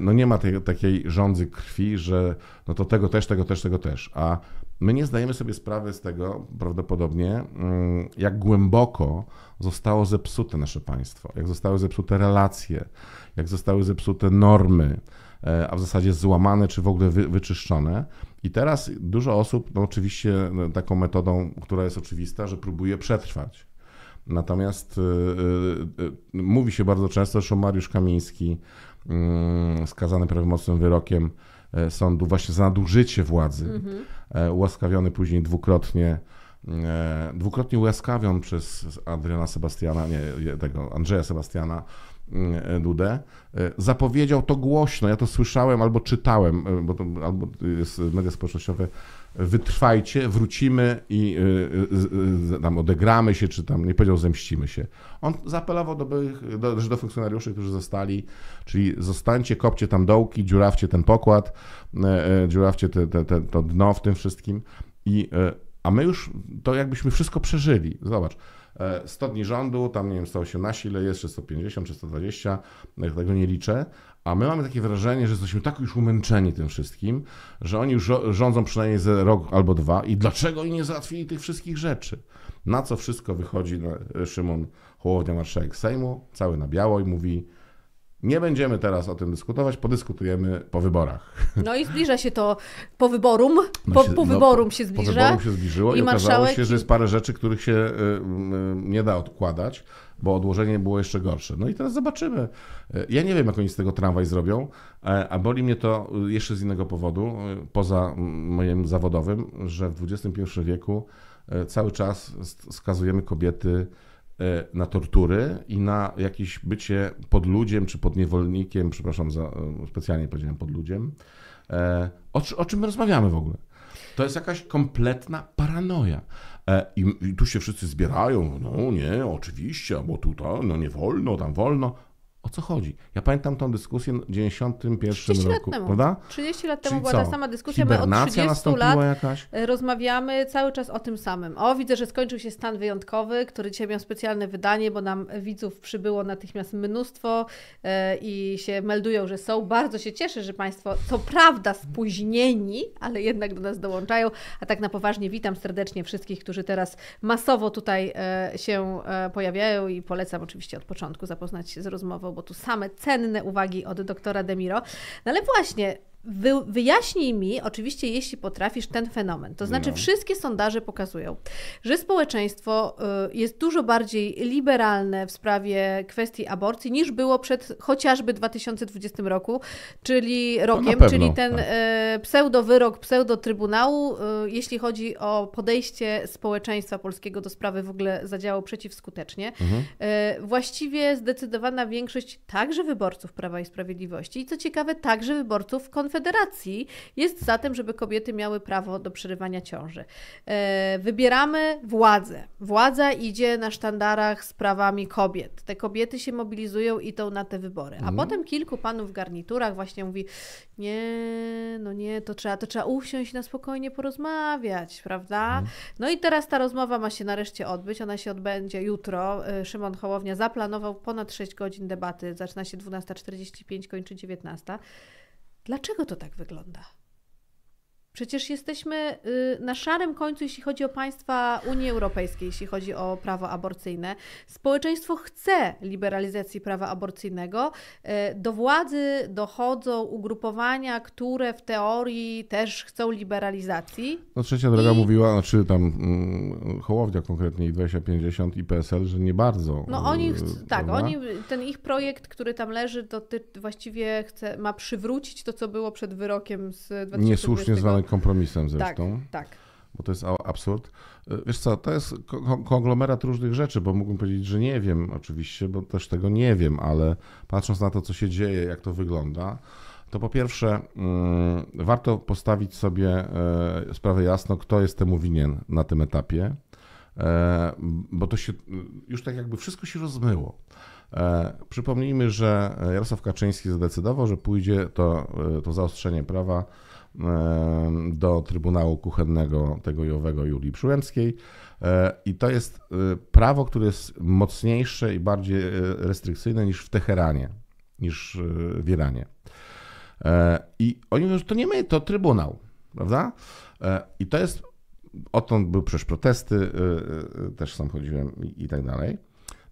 no nie ma tej, takiej rządzy krwi, że no to tego też, tego też, tego też. A my nie zdajemy sobie sprawy z tego prawdopodobnie, mm, jak głęboko zostało zepsute nasze państwo, jak zostały zepsute relacje, jak zostały zepsute normy, a w zasadzie złamane czy w ogóle wyczyszczone. I teraz dużo osób, no oczywiście e, taką metodą, która jest oczywista, że próbuje przetrwać. Natomiast yy, yy, mówi się bardzo często, że Mariusz Kamiński, yy, skazany prawomocnym wyrokiem sądu właśnie za nadużycie władzy, mm-hmm. ułaskawiony później dwukrotnie, dwukrotnie ułaskawion przez Adriana Sebastiana, nie, tego Andrzeja Sebastiana, Mm, e, Dudę, e, zapowiedział to głośno. Ja to słyszałem albo czytałem, e, bo to, albo jest media społecznościowe. Wytrwajcie, wrócimy i tam odegramy się, czy tam nie powiedział, zemścimy się. On zaapelował do, do, do funkcjonariuszy, którzy zostali, czyli zostańcie, kopcie tam dołki, dziurawcie ten pokład, dziurawcie te, te, te, to dno w tym wszystkim. I, a my już to jakbyśmy wszystko przeżyli. Zobacz. 100 e, dni rządu, tam nie wiem, 118 ile jest, czy 150, czy 120, tego nie liczę, a my mamy takie wrażenie, że jesteśmy tak już umęczeni tym wszystkim, że oni już rządzą przynajmniej ze rok albo dwa i dlaczego oni nie załatwili tych wszystkich rzeczy? Na co wszystko wychodzi no, Szymon Hołownia, marszałek Sejmu, cały na biało i mówi nie będziemy teraz o tym dyskutować, podyskutujemy po wyborach. No i zbliża się to po wyborum, no po, się, po no wyborum no, się zbliża. Po wyborum się zbliżyło i, i okazało się, że jest parę rzeczy, których się y, y, nie da odkładać, bo odłożenie było jeszcze gorsze. No i teraz zobaczymy. Ja nie wiem, jak oni z tego tramwaj zrobią, e, a boli mnie to jeszcze z innego powodu, e, poza moim zawodowym, że w XXI wieku e, cały czas skazujemy kobiety E, na tortury i na jakieś bycie pod ludziem czy pod niewolnikiem, przepraszam, za, e, specjalnie powiedziałem pod ludziem. E, o, o czym my rozmawiamy w ogóle? To jest jakaś kompletna paranoia. I, I, tu się wszyscy zbierają, no nie, oczywiście, bo tutaj, no nie wolno, tam wolno. O co chodzi? Ja pamiętam tą dyskusję w 91 roku, temu. prawda? 30 lat temu Czyli była co? ta sama dyskusja, my od 30 lat jakaś? E, rozmawiamy cały czas o tym samym. O, widzę, że skończył się stan wyjątkowy, który dzisiaj miał specjalne wydanie, bo nam widzów przybyło natychmiast mnóstwo e, i się meldują, że są. Bardzo się cieszę, że Państwo, co prawda spóźnieni, ale jednak do nas dołączają. A tak na poważnie witam serdecznie wszystkich, którzy teraz masowo tutaj e, się pojawiają i polecam oczywiście od początku zapoznać się z rozmową bo tu same cenne uwagi od doktora Demiro. No ale właśnie, wyjaśnij mi, oczywiście, jeśli potrafisz, ten fenomen. To znaczy, no. wszystkie sondaże pokazują, że społeczeństwo y, jest dużo bardziej liberalne w sprawie kwestii aborcji niż było przed chociażby 2020 roku, czyli no, rokiem, pewno, czyli ten tak. Y, pseudo trybunału. Y, jeśli chodzi o podejście społeczeństwa polskiego do sprawy, w ogóle zadziałał przeciwskutecznie. Mhm. Właściwie zdecydowana większość także wyborców Prawa i Sprawiedliwości i co ciekawe, także wyborców konfederacji Konfederacji jest za tym, żeby kobiety miały prawo do przerywania ciąży. E, wybieramy władzę. Władza idzie na sztandarach z prawami kobiet. Te kobiety się mobilizują i idą na te wybory. A mm. potem kilku panów w garniturach właśnie mówi: Nie, no nie, to trzeba, to trzeba usiąść na spokojnie porozmawiać, prawda? Mm. No i teraz ta rozmowa ma się nareszcie odbyć. Ona się odbędzie jutro. E, Szymon Hołownia zaplanował ponad 6 godzin debaty. Zaczyna się 12.45, kończy 19. Dlaczego to tak wygląda? Przecież jesteśmy y, na szarym końcu, jeśli chodzi o państwa Unii Europejskiej, jeśli chodzi o prawo aborcyjne. Społeczeństwo chce liberalizacji prawa aborcyjnego. Y, do władzy dochodzą ugrupowania, które w teorii też chcą liberalizacji. No trzecia droga I... mówiła, znaczy tam hmm, Hołownia konkretnie i 2050 i PSL, że nie bardzo. No oni, ch- y, tak, oni, ten ich projekt, który tam leży, doty- właściwie chce, ma przywrócić to, co było przed wyrokiem z 2020 Niesłusznie zwane kompromisem tak, zresztą. Tak, tak. Bo to jest absurd. E, wiesz co, to jest konglomerat różnych rzeczy, bo mógłbym powiedzieć, że nie wiem oczywiście, bo też tego nie wiem, ale patrząc na to, co się dzieje, jak to wygląda, to po pierwsze mm, warto postawić sobie e, sprawę jasno, kto jest temu winien na tym etapie, e, bo to się już tak jakby wszystko się rozmyło. Przypomnijmy, że Jarosław Kaczyński zadecydował, że pójdzie to, to zaostrzenie prawa do Trybunału Kuchennego tego Jowego Julii Przyłębskiej. E, I to jest e, prawo, które jest mocniejsze i bardziej e, restrykcyjne niż w Teheranie, niż w Iranie. I oni mówią, że to nie my, to Trybunał, prawda? I to jest, odtąd były przecież protesty, też sam chodziłem i, i tak dalej.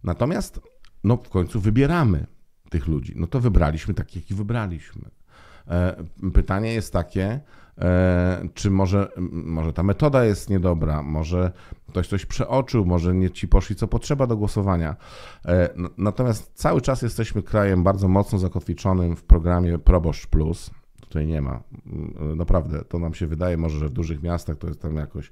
Natomiast, no w końcu wybieramy tych ludzi. No to wybraliśmy tak, jak wybraliśmy. E, pytanie jest takie, e, czy może, może ta metoda jest niedobra, może ktoś coś przeoczył, może nie ci poszli co potrzeba do głosowania. E, natomiast cały czas jesteśmy krajem bardzo mocno zakotwiczonym w programie Proboszcz Plus. Tutaj nie ma. Mm, naprawdę, to nam się wydaje, może, że w dużych miastach to jest tam jakoś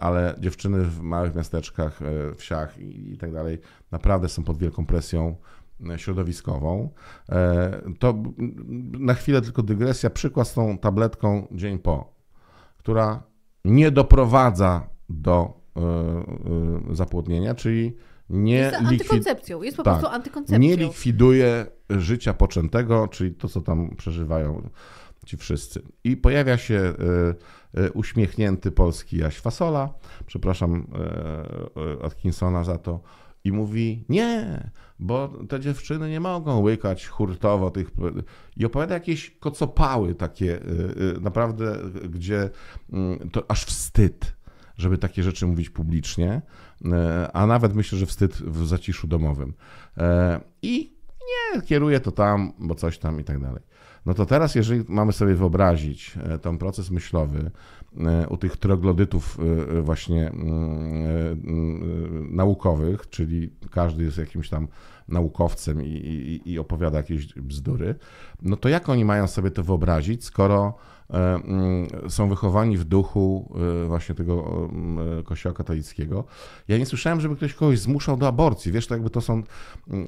ale dziewczyny w małych miasteczkach, wsiach i, i tak dalej naprawdę są pod wielką presją E, środowiskową. E, to na chwilę tylko dygresja. Przykład z tą tabletką dzień po, która nie doprowadza do e, zapłodnienia, czyli nie jest antykoncepcją, jest po tak, prostu antykoncepcją. Nie likwiduje życia poczętego, czyli to, co tam przeżywają ci wszyscy. I pojawia się uśmiechnięty polski Jaś Fasola, przepraszam Atkinsona za to, i mówi nie, bo te dziewczyny nie mogą łykać hurtowo tych... I opowiada jakieś kocopały takie y, y, naprawdę, gdzie mm, to aż wstyd, żeby takie rzeczy mówić publicznie, e, a nawet myślę, że wstyd w zaciszu domowym. E, I nie, kieruje to tam, bo coś tam i tak dalej. No to teraz, jeżeli mamy sobie wyobrazić e, ten proces myślowy, E, u tych troglodytów e, e, właśnie mm, mm, naukowych, czyli każdy jest jakimś tam naukowcem i, i, i, opowiada jakieś bzdury, no to jak oni mają sobie to wyobrazić, skoro mm, są wychowani w duchu właśnie tego kościoła katolickiego. Ja nie słyszałem, żeby ktoś kogoś zmuszał do aborcji. Wiesz, to jakby to są,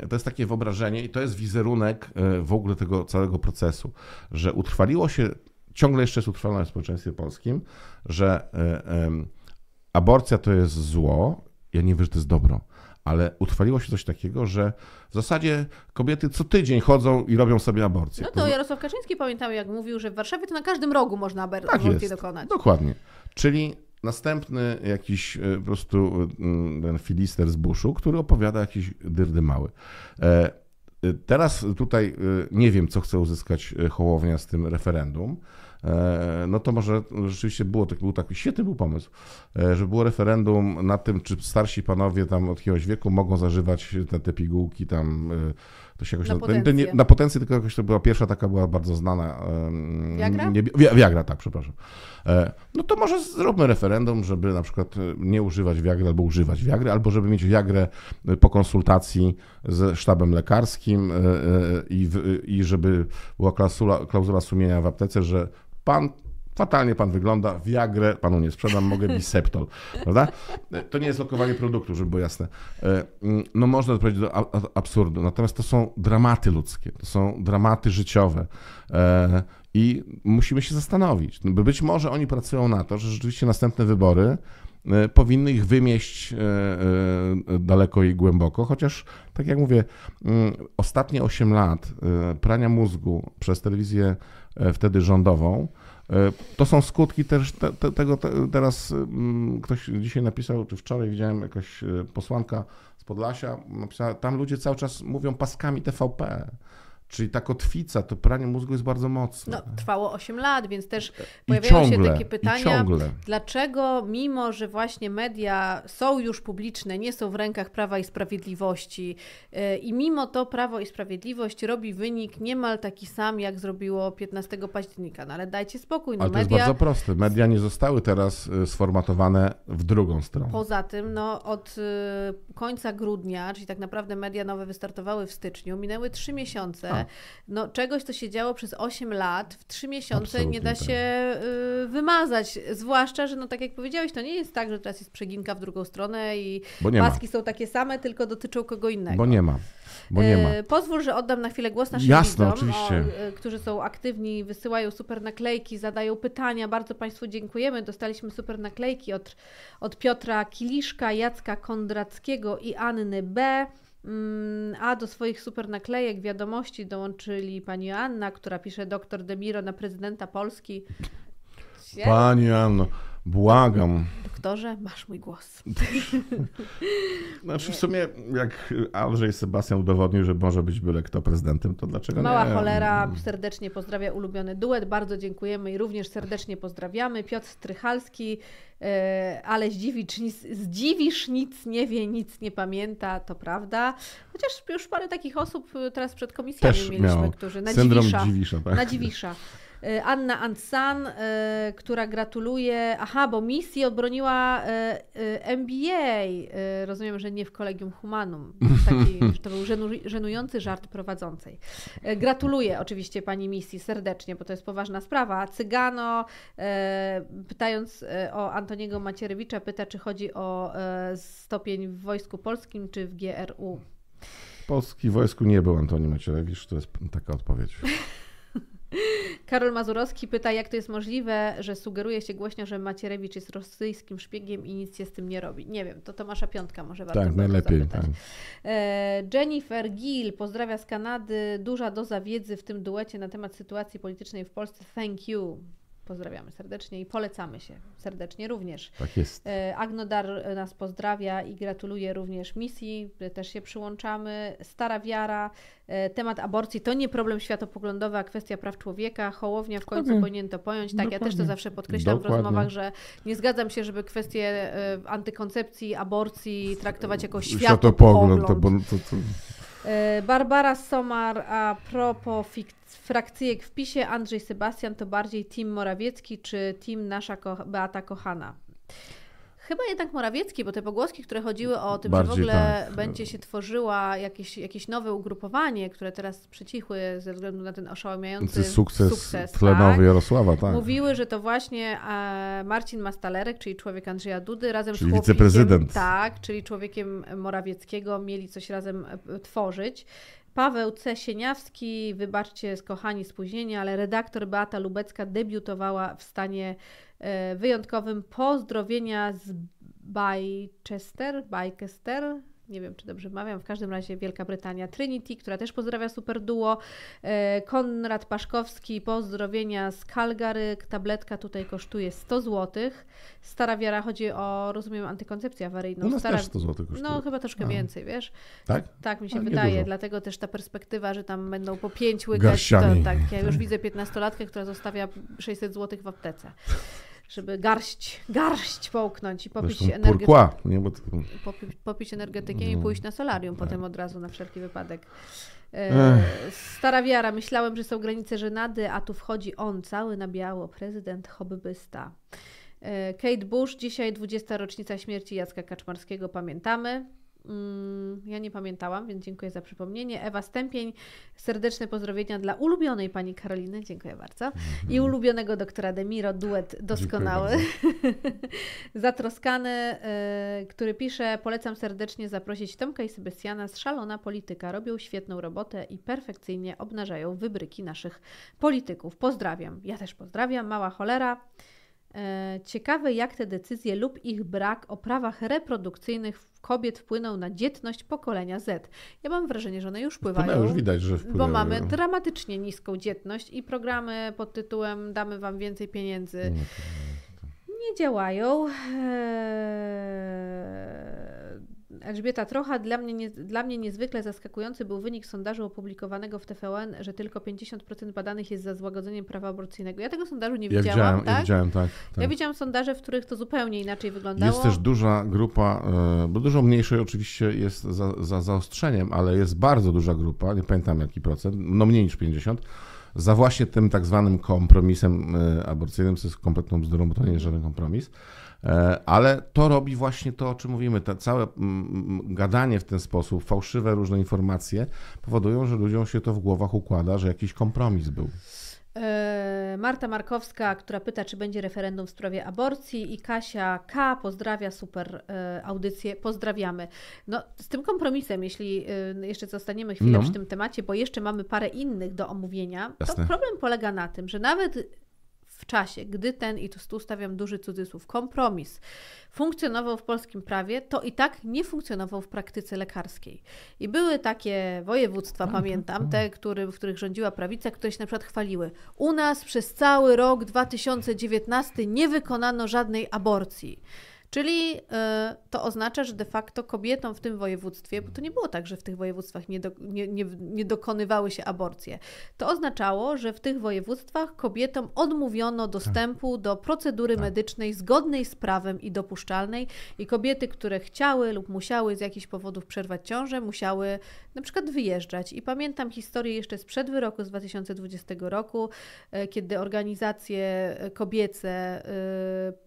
to jest takie wyobrażenie i to jest wizerunek w ogóle tego całego procesu, że utrwaliło się ciągle jeszcze jest utrwalone w społeczeństwie polskim, że e, aborcja to jest zło. Ja nie wiem, że to jest dobro ale utrwaliło się coś takiego, że w zasadzie kobiety co tydzień chodzą i robią sobie aborcję. No to Jarosław Kaczyński pamiętam, jak mówił, że w Warszawie to na każdym rogu można aborcję tak dokonać. Dokładnie. Czyli następny jakiś e, po prostu mm, ten filister z buszu, który opowiada jakiś dyrdy mały. E, teraz tutaj nie wiem, co chce uzyskać Hołownia z tym referendum. E, no to może rzeczywiście było, to był taki świetny był pomysł, e, że było referendum nad tym, czy starsi panowie tam od jakiegoś wieku mogą zażywać te, te pigułki tam e, to się jakoś na, na, potencję. Nie, na potencję, tylko jakoś to była pierwsza taka była bardzo znana. wiagra Wiagra, tak, przepraszam. No to może zróbmy referendum, żeby na przykład nie używać wiagry, albo używać wiagry, albo żeby mieć wiagrę po konsultacji ze sztabem lekarskim i, i żeby była klausula, klauzula sumienia w aptece, że pan fatalnie pan wygląda, Viagrę panu nie sprzedam, mogę Biseptol, prawda? To nie jest lokowanie produktu, żeby było jasne. E, mm, no można doprowadzić do absurdu, natomiast to są dramaty ludzkie, to są dramaty życiowe e, i musimy się zastanowić, no bo być może oni pracują na to, że rzeczywiście następne wybory e, powinny ich wymieść daleko i głęboko, chociaż tak jak mówię, mm, ostatnie 8 lat prania mózgu przez telewizję E, wtedy rządową. E, to są skutki też te, te, tego te, teraz mm, ktoś dzisiaj napisał, czy wczoraj widziałem jakaś e, posłanka z Podlasia, napisała, tam ludzie cały czas mówią paskami TVP. Czyli ta kotwica, to pranie mózgu jest bardzo mocne. No, trwało 8 lat, więc też pojawiają ciągle, się takie pytania, dlaczego mimo, że właśnie media są już publiczne, nie są w rękach Prawa i Sprawiedliwości e, i mimo to Prawo i Sprawiedliwość robi wynik niemal taki sam, jak zrobiło 15 października. No ale dajcie spokój. No, ale to media... jest bardzo proste. Media nie zostały teraz y, sformatowane w drugą stronę. Poza tym, no, od y, końca grudnia, czyli tak naprawdę media nowe wystartowały w styczniu, minęły 3 miesiące. A no, czegoś, co się działo przez 8 lat, w 3 miesiące Absolutnie nie da tak. się y, wymazać. Zwłaszcza, że no, tak jak powiedziałeś, to nie jest tak, że teraz jest przeginka w drugą stronę i paski ma. są takie same, tylko dotyczą kogo innego. Bo nie ma. Bo nie ma. Y, pozwól, że oddam na chwilę głos naszym Jasne, widzom, oczywiście. O, y, którzy są aktywni, wysyłają super naklejki, zadają pytania. Bardzo Państwu dziękujemy. Dostaliśmy super naklejki od, od Piotra Kiliszka, Jacka Kondrackiego i Anny B. Mm, a do swoich super naklejek wiadomości dołączyli pani Anna, która pisze doktor Demiro na prezydenta Polski. Pani Anno, Błagam. Doktorze, masz mój głos. Znaczy w sumie jak Andrzej Sebastian udowodnił, że może być byle kto prezydentem, to dlaczego Mała nie? Mała cholera serdecznie pozdrawia ulubiony duet, bardzo dziękujemy i również serdecznie pozdrawiamy. Piotr Strychalski, e, ale zdziwisz nic, zdziwisz, nic nie wie, nic nie pamięta, to prawda. Chociaż już parę takich osób e, teraz przed komisjami Też mieliśmy, którzy na Syndrom dziwisza, dziwisza tak. na dziwisza E, Anna Ansan, e, która gratuluje. Aha, bo misji odbroniła e, MBA. Rozumiem, że nie w Kolegium Humanum. Taki, to był żenujący żart prowadzącej. Gratuluję oczywiście pani misji serdecznie, bo to jest poważna sprawa. Cygano, pytając o Antoniego Macierewicza, pyta, czy chodzi o stopień w Wojsku Polskim czy w GRU. W Polski wojsku nie był Antoni Macierewicz, to jest taka odpowiedź. Karol Mazurowski pyta, jak to jest możliwe, że sugeruje się głośno, że Macierewicz jest rosyjskim szpiegiem i nic się z tym nie robi. Nie wiem, to Tomasza Piątka może warto Tak, najlepiej. Tak. E, Jennifer Gill pozdrawia z Kanady. Duża doza wiedzy w tym duecie na temat sytuacji politycznej w Polsce. Thank you. Pozdrawiamy serdecznie i polecamy się serdecznie również. Tak jest. E, Agnodar e, nas pozdrawia i gratuluje również misji, też się przyłączamy. Stara wiara, e, temat aborcji to nie problem światopoglądowy, a kwestia praw człowieka. Hołownia w końcu powinien to pojąć. Tak, Dokładnie. ja też to zawsze podkreślam Dokładnie. w rozmowach, że nie zgadzam się, żeby kwestie antykoncepcji, aborcji traktować jako światopogląd. światopogląd to, bo, to, to... E, Barbara Somar a propos frakcyjek w PiSie, Andrzej Sebastian to bardziej Team Morawiecki czy Team Nasza Ko Beata Kochana? Chyba jednak Morawiecki, bo te pogłoski, które chodziły o tym, Bardziej że w ogóle tak. będzie się tworzyła jakieś, jakieś nowe ugrupowanie, które teraz przycichły ze względu na ten oszałamiający sukces, sukces tlenowy tak, Jarosława, tak. Mówiły, że to właśnie e, Marcin Mastalerek, czyli człowiek Andrzeja Dudy, razem czyli z chłopikiem, wiceprezydent. Tak, czyli człowiekiem Morawieckiego mieli coś razem e, tworzyć. Paweł C. Sieniawski, wybaczcie z kochani spóźnienie, ale redaktor Beata Lubecka debiutowała w stanie E, wyjątkowym pozdrowienia z Bychester, Bajchester, nie wiem czy dobrze wymawiam, w każdym razie Wielka Brytania, Trinity, która też pozdrawia super duo, e, Konrad Paszkowski, pozdrowienia z Calgary, tabletka tutaj kosztuje 100 zł, Stara Wiara chodzi o, rozumiem, antykoncepcję awaryjną. No, Stara... też 100 zł kosztuje. No chyba troszkę A. więcej, wiesz? Tak? Tak mi się Ale wydaje, dlatego też ta perspektywa, że tam będą po pięć łykać, tak, ja już tak. widzę 15-latkę, która zostawia 600 zł w aptece żeby garść, garść połknąć i popić energetykę. nie? to... popić energetykę i no. pójść na solarium tak. potem od razu na wszelki wypadek. E, Ech. Stara wiara, myślałem, że są granice żenady, a tu wchodzi on cały na biało, prezydent hobbysta. E, Kate Bush, dzisiaj 20. rocznica śmierci Jacka Kaczmarskiego, pamiętamy. Mm, ja nie pamiętałam, więc dziękuję za przypomnienie. Ewa Stępień, serdeczne pozdrowienia dla ulubionej pani Karoliny, dziękuję bardzo. I mhm. ulubionego doktora Demiro, duet doskonały. Zatroskany, y, który pisze, polecam serdecznie zaprosić Tomka i Sebastiana z Szalona Polityka. Robią świetną robotę i perfekcyjnie obnażają wybryki naszych polityków. Pozdrawiam. Ja też pozdrawiam. Mała cholera. E, ciekawe, jak te decyzje lub ich brak o prawach reprodukcyjnych kobiet wpłynął na dzietność pokolenia Z. Ja mam wrażenie, że one już no wpływają. już widać, że wpływają. Bo mamy dramatycznie niską dzietność i programy pod tytułem Damy Wam więcej pieniędzy no nie działają. Eee Elżbieta trochę dla mnie, nie, dla mnie niezwykle zaskakujący był wynik sondażu opublikowanego w TVN, że tylko 50% badanych jest za złagodzeniem prawa aborcyjnego. Ja tego sondażu nie ja widziałam, widziałem, tak? Ja widziałem, tak, tak. Ja widziałam sondaże, w których to zupełnie inaczej wyglądało. Jest też duża grupa, e, bo dużo mniejszej oczywiście jest za, za zaostrzeniem, ale jest bardzo duża grupa, nie pamiętam jaki procent, no mniej niż 50%, za właśnie tym tak zwanym kompromisem e, aborcyjnym, co jest kompletną bzdurą, bo to nie jest żaden kompromis. E, ale to robi właśnie to, o czym mówimy. Te całe gadanie w ten sposób, fałszywe różne informacje powodują, że ludziom się to w głowach układa, że jakiś kompromis był. E, Marta Markowska, która pyta, czy będzie referendum w sprawie aborcji, i Kasia K. pozdrawia super e, audycję. Pozdrawiamy. No, z tym kompromisem, jeśli jeszcze zostaniemy chwilę no. przy tym temacie, bo jeszcze mamy parę innych do omówienia, Jasne. to problem polega na tym, że nawet w czasie, gdy ten, i tu stawiam duży cudzysłów, kompromis funkcjonował w polskim prawie, to i tak nie funkcjonował w praktyce lekarskiej. I były takie województwa, mhm. pamiętam, mhm. te, który, w których rządziła prawica, które się na przykład chwaliły. U nas przez cały rok 2019 nie wykonano żadnej aborcji. Czyli e, to oznacza, że de facto kobietom w tym województwie, bo to nie było tak, że w tych województwach nie, do, nie, nie, nie dokonywały się aborcje, to oznaczało, że w tych województwach kobietom odmówiono tak. dostępu do procedury tak. medycznej zgodnej z prawem i dopuszczalnej i kobiety, które chciały lub musiały z jakichś powodów przerwać ciążę, musiały na przykład wyjeżdżać. I pamiętam historię jeszcze sprzed wyroku z 2020 roku, e, kiedy organizacje e, kobiece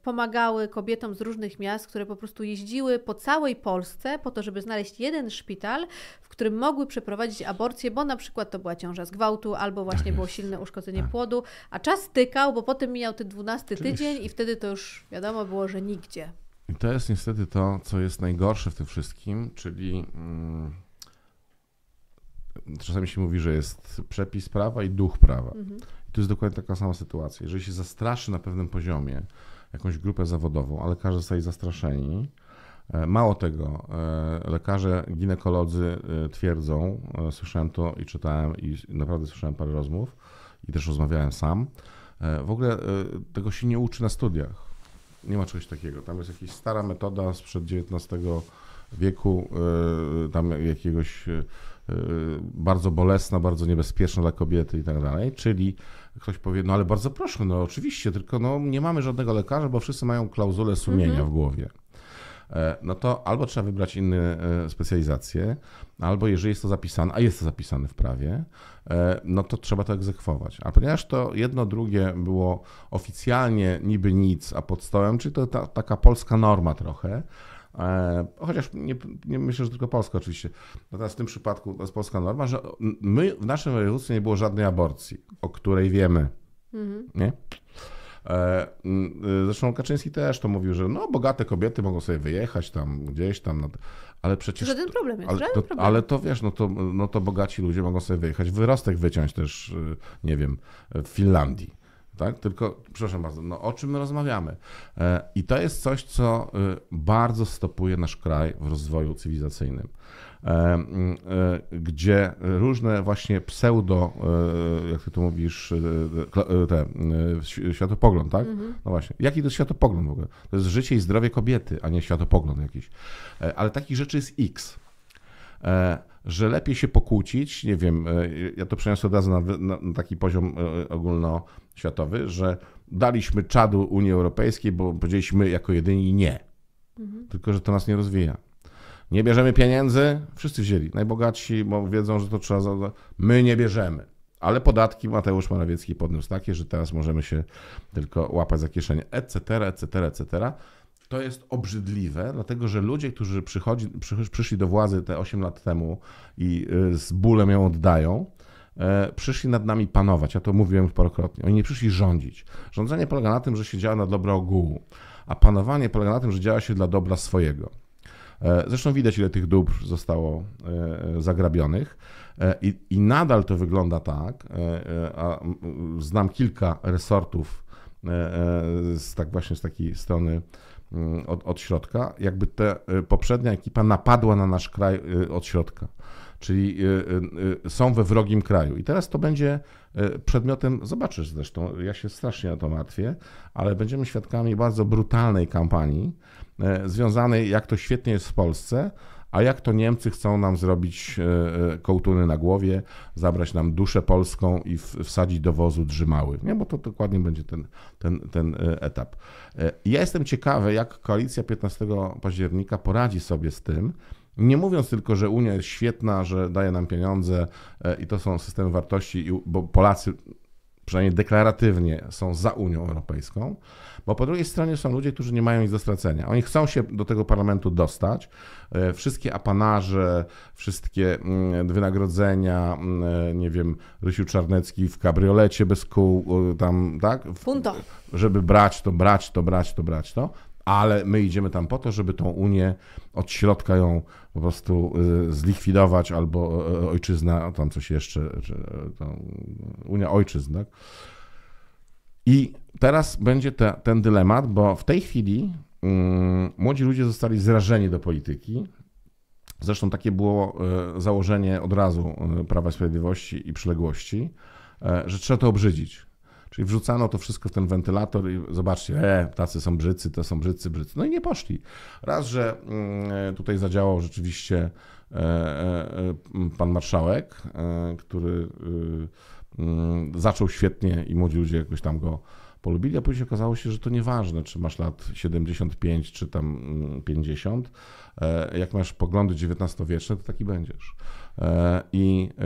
pomagały kobietom z różnych miast, które po prostu jeździły po całej Polsce po to, żeby znaleźć jeden szpital, w którym mogły przeprowadzić aborcję, bo na przykład to była ciąża z gwałtu, albo tak właśnie było silne uszkodzenie tak. płodu, a czas tykał, bo potem mijał ten 12 tydzień i wtedy to już wiadomo było, że nigdzie. I to jest niestety to, co jest najgorsze w tym wszystkim, czyli mm, czasami się mówi, że jest przepis prawa i duch prawa. Mhm. I tu jest dokładnie taka sama sytuacja. Jeżeli się zastraszy na pewnym poziomie, jakąś grupę zawodową, a lekarze zostali zastraszeni. E, mało tego, e, lekarze ginekolodzy e, twierdzą, słyszałem to i czytałem, i naprawdę słyszałem parę rozmów, i też rozmawiałem sam. W ogóle tego się nie uczy na studiach. Nie ma czegoś takiego. Tam jest jakaś stara metoda sprzed XIX wieku, tam jakiegoś bardzo bolesna, bardzo niebezpieczna dla kobiety i tak dalej, czyli Ktoś powie, no ale bardzo proszę, no oczywiście, tylko no, nie mamy żadnego lekarza, bo wszyscy mają klauzulę sumienia mhm. w głowie e, no to albo trzeba wybrać inną e, specjalizację, albo jeżeli jest to zapisane, a jest to zapisane w prawie, e, no to trzeba to egzekwować. A ponieważ to jedno drugie było oficjalnie niby nic, a stołem, czyli to ta, taka polska norma trochę, E, chociaż nie, nie, myślę, że tylko Polska oczywiście. Natomiast w tym przypadku to jest polska norma, że my w naszym województwie nie było żadnej aborcji, o której wiemy. Mhm. Nie? E, y, zresztą Kaczyński też to mówił, że no bogate kobiety mogą sobie wyjechać tam gdzieś tam, ale przecież... Żaden problem jest, ale, żaden to, problem. ale to wiesz, no to, no to bogaci ludzie mogą sobie wyjechać, wyrostek wyciąć też, y, nie wiem, w Finlandii. Tak? Tylko, przepraszam bardzo, no o czym my rozmawiamy? E, I to jest coś, co e, bardzo stopuje nasz kraj w rozwoju cywilizacyjnym, e, gdzie różne właśnie pseudo, jak ty tu mówisz, te, światopogląd, tak? Mhm. No właśnie. Jaki to jest światopogląd w ogóle? To jest życie i zdrowie kobiety, a nie światopogląd jakiś. Ale takich rzeczy jest x że lepiej się pokłócić, nie wiem, ja to przeniosę od razu na, na, na taki poziom ogólno światowy, że daliśmy czadu Unii Europejskiej, bo powiedzieliśmy jako jedyni nie. Mhm. Tylko, że to nas nie rozwija. Nie bierzemy pieniędzy, wszyscy wzięli. Najbogatsi, bo wiedzą, że to trzeba. My nie bierzemy. Ale podatki Mateusz Morawiecki podniósł takie, że teraz możemy się tylko łapać za kieszenie, etc., etc., etc. To jest obrzydliwe, dlatego że ludzie, którzy przychodzi, przyszli do władzy te 8 lat temu i y, z bólem ją oddają, E, przyszli nad nami panować. Ja to mówiłem parokrotnie. Oni nie przyszli rządzić. Rządzenie polega na tym, że się działa na dobro ogółu, a panowanie polega na tym, że działa się dla dobra swojego. E, zresztą widać, ile tych dóbr zostało e, zagrabionych. I, I, nadal to wygląda tak, a znam kilka resortów z, tak właśnie z takiej strony mm, od, od środka, jakby ta poprzednia ekipa napadła na nasz kraj od środka czyli y, y, y, są we wrogim kraju. I teraz to będzie przedmiotem, zobaczysz zresztą, ja się strasznie na to martwię, ale będziemy świadkami bardzo brutalnej kampanii e, związanej, jak to świetnie jest w Polsce, a jak to Niemcy chcą nam zrobić e, e, kołtuny na głowie, zabrać nam duszę polską i wsadzić do wozu drzymały. Nie, bo to dokładnie będzie ten, ten, ten etap. Ja jestem ciekawy, jak koalicja 15 października poradzi sobie z tym, nie mówiąc tylko, że Unia jest świetna, że daje nam pieniądze e, i to są systemy wartości, bo Polacy przynajmniej deklaratywnie są za Unią Europejską, bo po drugiej stronie są ludzie, którzy nie mają nic do stracenia. Oni chcą się do tego parlamentu dostać. E, wszystkie apanarze, wszystkie mm, wynagrodzenia, mm, e, nie wiem, Rysiu Czarnecki w kabriolecie bez kół, tam, tak? żeby brać to, brać to, brać to, brać to ale my idziemy tam po to, żeby tą Unię od środka ją po prostu y, zlikwidować, albo e, e, ojczyzna, tam coś jeszcze, czy, e, Unia Ojczyzn, tak? I teraz będzie te, ten dylemat, bo w tej chwili yy, młodzi ludzie zostali zrażeni do polityki. Zresztą takie było założenie od razu Prawa i Sprawiedliwości i przyległości, że trzeba to obrzydzić. Czyli wrzucano to wszystko w ten wentylator i zobaczcie, e, tacy są brzycy, to są brzycy, brzycy. No i nie poszli. Raz, że mm, e, tutaj zadziałał rzeczywiście e, e, pan marszałek, który y, mm, zaczął świetnie i młodzi ludzie jakoś tam go polubili, a później okazało się, że to nieważne, czy masz lat 75 czy tam 50. Mm, jak masz poglądy XIX-wieczne, to taki będziesz i e,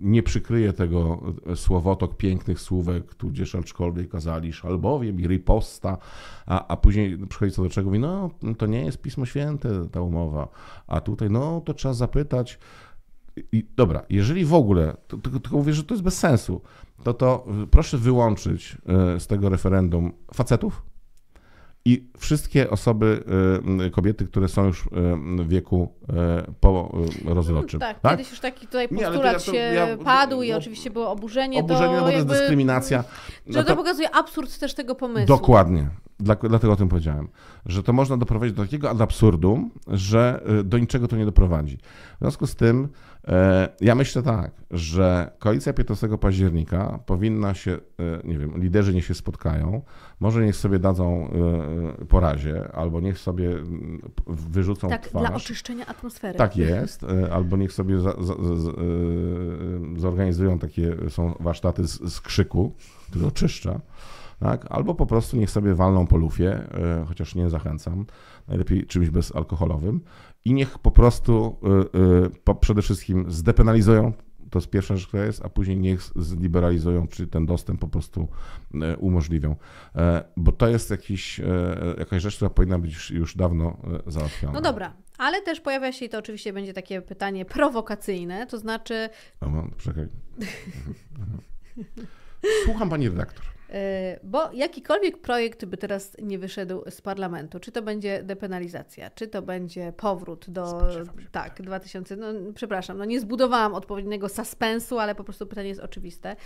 nie przykryje tego e, słowotok pięknych słówek, tudzież aczkolwiek kazali szalbowiem i riposta, a, a później przychodzi co do czego mówi, no to nie jest Pismo Święte ta umowa, a tutaj no to trzeba zapytać, i, dobra, jeżeli w ogóle, to, to, tylko mówię, że to jest bez sensu, to to proszę wyłączyć e, z tego referendum facetów, i wszystkie osoby, y, y, kobiety, które są już y, w wieku porozrodczym. No, tak, tak, kiedyś już taki tutaj postulat nie, ja to, ja, się padł i no, oczywiście było oburzenie. Oburzenie, do, no, jakby, dyskryminacja. Że no to, to, pokazuje absurd też tego pomysłu. Dokładnie, dla, dlatego o tym powiedziałem, że to można doprowadzić do takiego ad absurdum, że y, do niczego to nie doprowadzi. W związku z tym e, ja myślę tak, że koalicja 15 października powinna się, e, nie wiem, liderzy niech się spotkają, może niech sobie dadzą e, porazie, albo niech sobie mm, wyrzucą tak, twarz. dla oczyszczenia atmosfery. Tak jest, e, albo niech sobie za, za, za, e, zorganizują takie, są warsztaty z, z krzyku, który oczyszcza tak? albo po prostu niech sobie walną po lufie, e, chociaż nie zachęcam, najlepiej czymś bezalkoholowym i niech po prostu e, e, przede wszystkim zdepenalizują to jest pierwsza rzecz, która jest, a później niech zliberalizują, czy ten dostęp po prostu umożliwią. Bo to jest jakiś, jakaś rzecz, która powinna być już dawno załatwiona. No dobra, ale też pojawia się i to oczywiście będzie takie pytanie prowokacyjne, to znaczy. O, no, no, czekaj. Słucham pani redaktor. E, bo jakikolwiek projekt by teraz nie wyszedł z parlamentu, czy to będzie depenalizacja, czy to będzie powrót do. Tak, 2000. Tak. No, przepraszam, no nie zbudowałam odpowiedniego suspensu, ale po prostu pytanie jest oczywiste.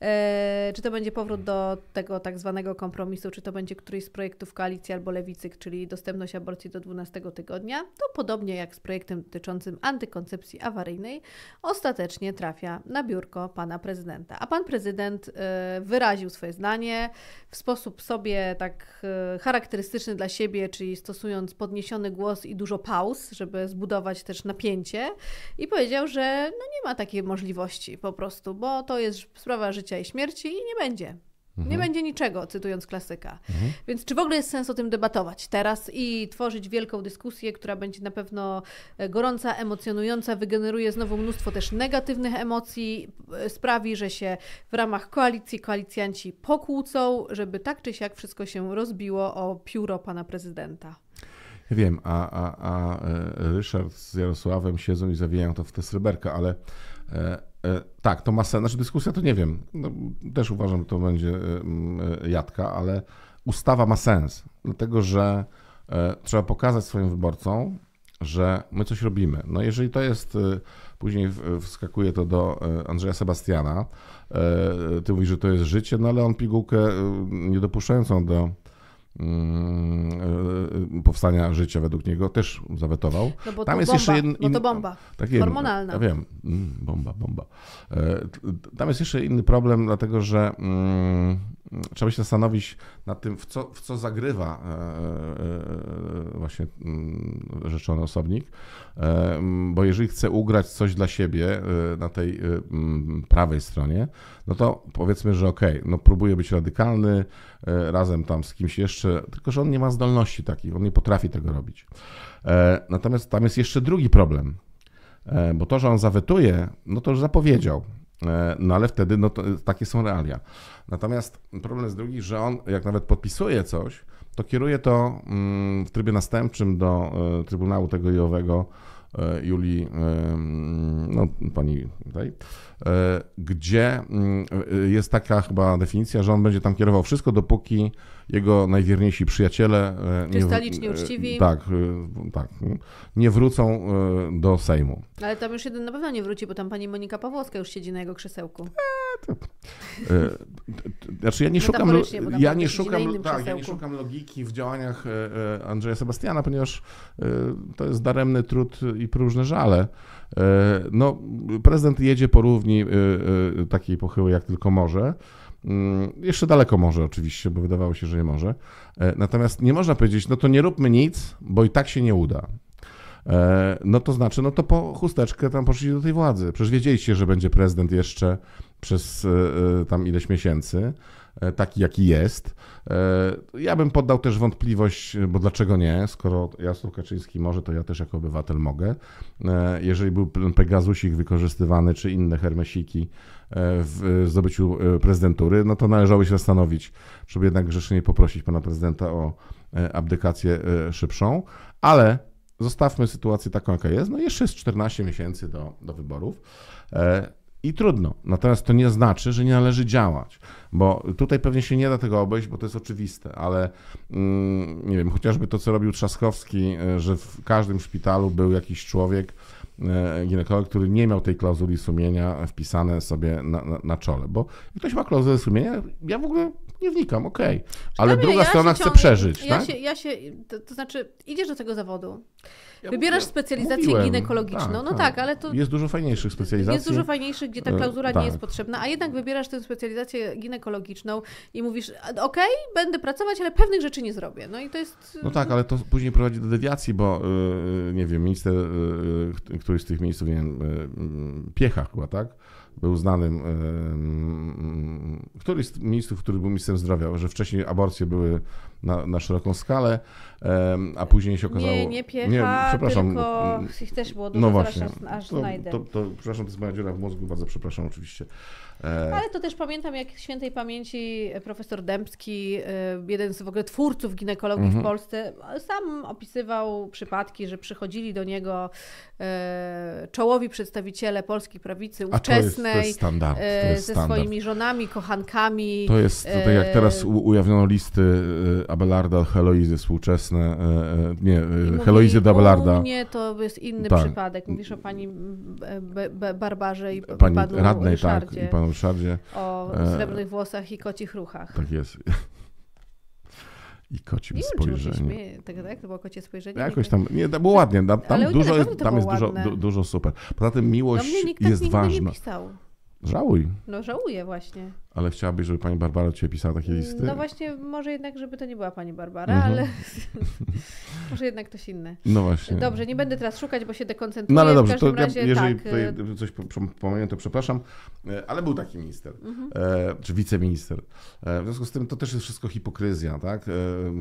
E, czy to będzie powrót do tego tak zwanego kompromisu, czy to będzie któryś z projektów koalicji albo lewicy, czyli dostępność aborcji do 12 tygodnia, to podobnie jak z projektem dotyczącym antykoncepcji awaryjnej, ostatecznie trafia na biurko pana prezydenta. A pan prezydent e, wyraził swoje zdanie, zadanie w sposób sobie tak e, charakterystyczny dla siebie, czyli stosując podniesiony głos i dużo pauz, żeby zbudować też napięcie i powiedział, że no nie ma takiej możliwości po prostu, bo to jest sprawa życia i śmierci i nie będzie. Mhm. Nie będzie niczego, cytując klasyka. Mhm. Więc czy w ogóle jest sens o tym debatować teraz i tworzyć wielką dyskusję, która będzie na pewno e, gorąca, emocjonująca, wygeneruje znowu mnóstwo też negatywnych emocji, e, sprawi, że się w ramach koalicji koalicjanci pokłócą, żeby tak czy siak wszystko się rozbiło o pióro pana prezydenta. Wiem, a, a, a e, Ryszard z Jarosławem siedzą i zawijają to w tę sreberkę, ale E, e, tak, to ma sens. Znaczy dyskusja to nie wiem. No, też uważam, że to będzie e, jadka, ale ustawa ma sens, dlatego że trzeba pokazać swoim wyborcom, że my coś robimy. No jeżeli to jest, później wskakuje to do Andrzeja Sebastiana, ty mówisz, że to jest życie, no ale on pigułkę nie dopuszczającą do Mm, e, e, powstania życia według niego też zawetował. No bo Tam jest bomba, jeszcze jeden, no in... to bomba tak, hormonalna. Ja wiem, mm, bomba, bomba. E, tam jest jeszcze inny problem, dlatego że mm, trzeba się zastanowić nad tym, w co, w co zagrywa e, e, e, właśnie mm, rzeczony osobnik, bo jeżeli chce ugrać coś dla siebie na tej prawej stronie, no to powiedzmy, że okej, okay, no próbuje być radykalny razem tam z kimś jeszcze, tylko że on nie ma zdolności takich, on nie potrafi tego robić. Natomiast tam jest jeszcze drugi problem, bo to, że on zawetuje, no to już zapowiedział, E, no ale wtedy no, to, e, takie są realia. Natomiast problem jest drugi, że on jak nawet podpisuje coś, to kieruje to mm, w trybie następczym do e, Trybunału tego i owego Julii, mm, no pani tutaj, gdzie mm, jest taka chyba definicja, że on będzie tam kierował wszystko, dopóki jego najwierniejsi przyjaciele e, krystalicznie nie, uczciwi. Tak, e, tak. Nie wrócą e, do Sejmu. Ale tam już jeden na pewno nie wróci, bo tam pani Monika Pawłowska już siedzi na jego krzesełku. Eee, to... Znaczy ja nie szukam, ja nie szukam, tak, ja nie szukam logiki w działaniach Andrzeja Sebastiana, ponieważ to jest daremny trud i próżne żale. No, prezydent jedzie po równi takiej pochyły jak tylko może. Mm, jeszcze daleko może oczywiście, bo wydawało się, że nie może. E, natomiast nie można powiedzieć, no to nie róbmy nic, bo i tak się nie uda. E, no to znaczy, no to po chusteczkę tam poszli do tej władzy. Przecież wiedzieliście, że będzie prezydent jeszcze przez e, tam ileś miesięcy, taki jaki jest. Ja bym poddał też wątpliwość, bo dlaczego nie, skoro Jarosław Kaczyński może, to ja też jako obywatel mogę. Jeżeli był Pegasusik wykorzystywany, czy inne hermesiki w zdobyciu e, prezydentury, no to należałoby się zastanowić, żeby jednak grzecznie poprosić pana prezydenta o e, abdykację e, szybszą, ale zostawmy sytuację taką, jaka jest. No jeszcze jest 14 miesięcy do, do wyborów. I trudno. Natomiast to nie znaczy, że nie należy działać, bo tutaj pewnie się nie da tego obejść, bo to jest oczywiste, ale mm, nie wiem, chociażby to, co robił Trzaskowski, że w każdym szpitalu był jakiś człowiek, E, ginekolog, który nie miał tej klauzuli sumienia wpisane sobie na, na, na czole. Bo ktoś ma klauzulę sumienia, ja w ogóle nie wnikam, okej. Okay. Ale druga ja strona chce ciągle, przeżyć, ja tak? Się, ja się, to, to znaczy, idziesz do tego zawodu. Ja Wybierasz specjalizację mówiłem, ginekologiczną. Tak, no tak, tak, ale to. Jest dużo fajniejszych specjalizacji. Jest dużo fajniejszych, gdzie ta e, klauzula e, tak. nie jest potrzebna, a jednak wybierasz tę specjalizację ginekologiczną i mówisz, ok, będę pracować, ale pewnych rzeczy nie zrobię. No i to jest. No tak, ale to później prowadzi do dewiacji, bo e, nie wiem, minister, e, któryś z tych miejsców, nie wiem, Piecha chyba, tak? był znanym, e, mm, któryś z ministrów, który był ministrem zdrowia, że wcześniej aborcje były na, na szeroką skalę, a później się okazało... Nie, nie piecha, nie, przepraszam, tylko mm, ich też było no dużo, no właśnie, aż, aż to, to, to, przepraszam, to jest moja dziura w mózgu, bardzo przepraszam oczywiście. E, Ale to też pamiętam, jak świętej pamięci profesor Dębski, e, jeden z w ogóle twórców ginekologii mhm. w Polsce, sam opisywał przypadki, że przychodzili do niego e, czołowi przedstawiciele polskiej prawicy ówczesnej to jest, to jest standard, ze standard. swoimi żonami, kochankami. To jest tak jak teraz ujawniono listy Abelarda, Heloizy współczesne, nie, Heloizy do Abelarda. Nie, to jest inny tak. przypadek. Mówisz o pani Barbarze i pani panu radnej, Ryszardzie. tak, i panu Ryszardzie. O e, srebrnych włosach i kocich ruchach. Tak jest. I kocim nie spojrzeniem. Wiem, tak, tak? To było kocie spojrzenie. No jakoś tam, nie, to było ładnie. Tam, tam dużo jest, tam jest dużo, dużo super. Poza tym miłość no mnie nikt tak jest ważna. Nie pisał. Żałuj. No żałuję właśnie. Ale chciałabyś, żeby pani Barbara cię pisała takie mm, listy? No właśnie, może jednak, żeby to nie była pani Barbara, mhm. ale może jednak ktoś inny. No właśnie. Dobrze, nie będę teraz szukać, bo się dekoncentruję. No ale dobrze, to razie, jeżeli tak. Y, coś pomyliłem, to przepraszam, e, ale był taki minister, mhm. E, czy wiceminister. E, w związku z tym to też jest wszystko hipokryzja, tak?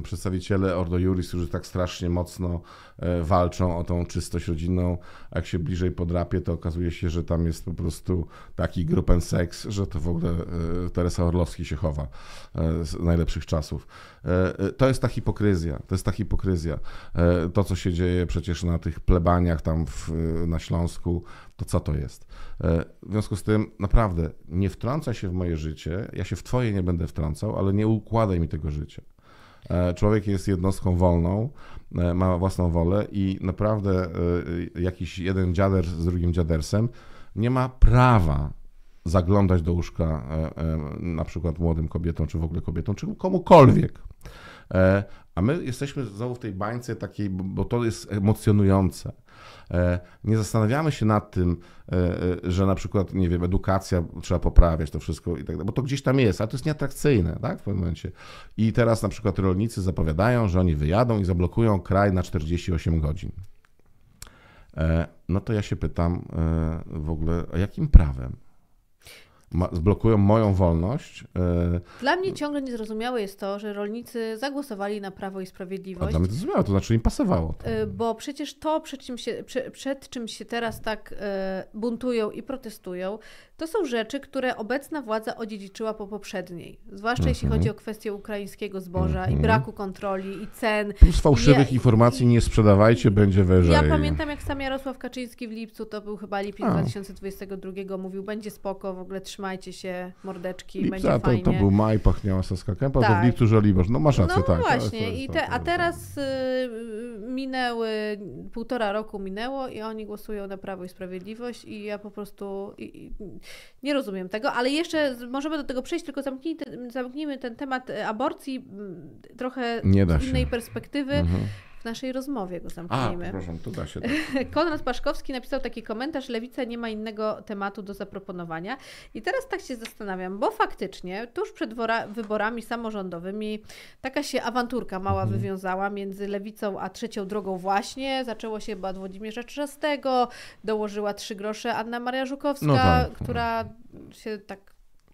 Przedstawiciele Ordo Juris, którzy tak strasznie mocno walczą o tą czystość rodzinną, a jak się bliżej podrapie, to okazuje się, że tam jest po prostu taki grupen seks, że to w ogóle Teresa Orlowski się chowa e, z najlepszych czasów. E, e, to jest ta hipokryzja, to jest ta hipokryzja. To, co się dzieje przecież na tych plebaniach tam w, na Śląsku, to co to jest? W związku z tym naprawdę nie wtrącaj się w moje życie, ja się w twoje nie będę wtrącał, ale nie układaj mi tego życia. Człowiek jest jednostką wolną, ma własną wolę i naprawdę jakiś jeden dziader z drugim dziadersem nie ma prawa zaglądać do łóżka e, e, na przykład młodym kobietom, czy w ogóle kobietom, czy komukolwiek. E, a my jesteśmy znowu w tej bańce takiej, bo to jest emocjonujące. Nie zastanawiamy się nad tym, że na przykład, nie wiem, edukacja trzeba poprawiać, to wszystko i tak dalej, bo to gdzieś tam jest, ale to jest nieatrakcyjne, tak, w pewnym momencie. I teraz na przykład rolnicy zapowiadają, że oni wyjadą i zablokują kraj na 48 godzin. No to ja się pytam w ogóle, a jakim prawem? zblokują moją wolność. E, dla mnie ciągle niezrozumiałe jest to, że rolnicy zagłosowali na Prawo i Sprawiedliwość. A dla mnie to zrozumiałe, to znaczy im pasowało. E, bo przecież to, przed czym, się, przed czym się teraz tak e, buntują i protestują, to są rzeczy, które obecna władza odziedziczyła po poprzedniej. Zwłaszcza jeśli mhm. chodzi o kwestię ukraińskiego zboża i mhm. braku kontroli i cen. Plus fałszywych informacji nie sprzedawajcie, będzie wyżej. Ja pamiętam, jak sam Jarosław Kaczyński w lipcu, to był chyba lipiec A. 2022, mówił, będzie spoko, w ogóle trzymajcie trzymajcie się, mordeczki, Lipca, będzie fajnie. To był maj, pachniała Saska Kępa, tak. to w lipcu żoliborz. No masz rację, no, tak. No właśnie, I te, tak, a teraz y, minęły, półtora roku minęło i oni głosują na Prawo i Sprawiedliwość i ja po prostu i, i nie rozumiem tego, ale jeszcze możemy do tego przejść, tylko zamknijmy, zamknijmy ten temat y, aborcji mm, trochę z innej perspektywy. Mhm w naszej rozmowie go zamknijmy. A, proszę, to da się. Tak. Konrad Paszkowski napisał taki komentarz, Lewica nie ma innego tematu do zaproponowania. I teraz tak się zastanawiam, bo faktycznie tuż przed wyborami samorządowymi taka się awanturka mała mhm. wywiązała między Lewicą a Trzecią Drogą właśnie. Zaczęło się chyba od Włodzimierza Trzastego, dołożyła trzy grosze Anna Maria Żukowska, no tak, która no. się tak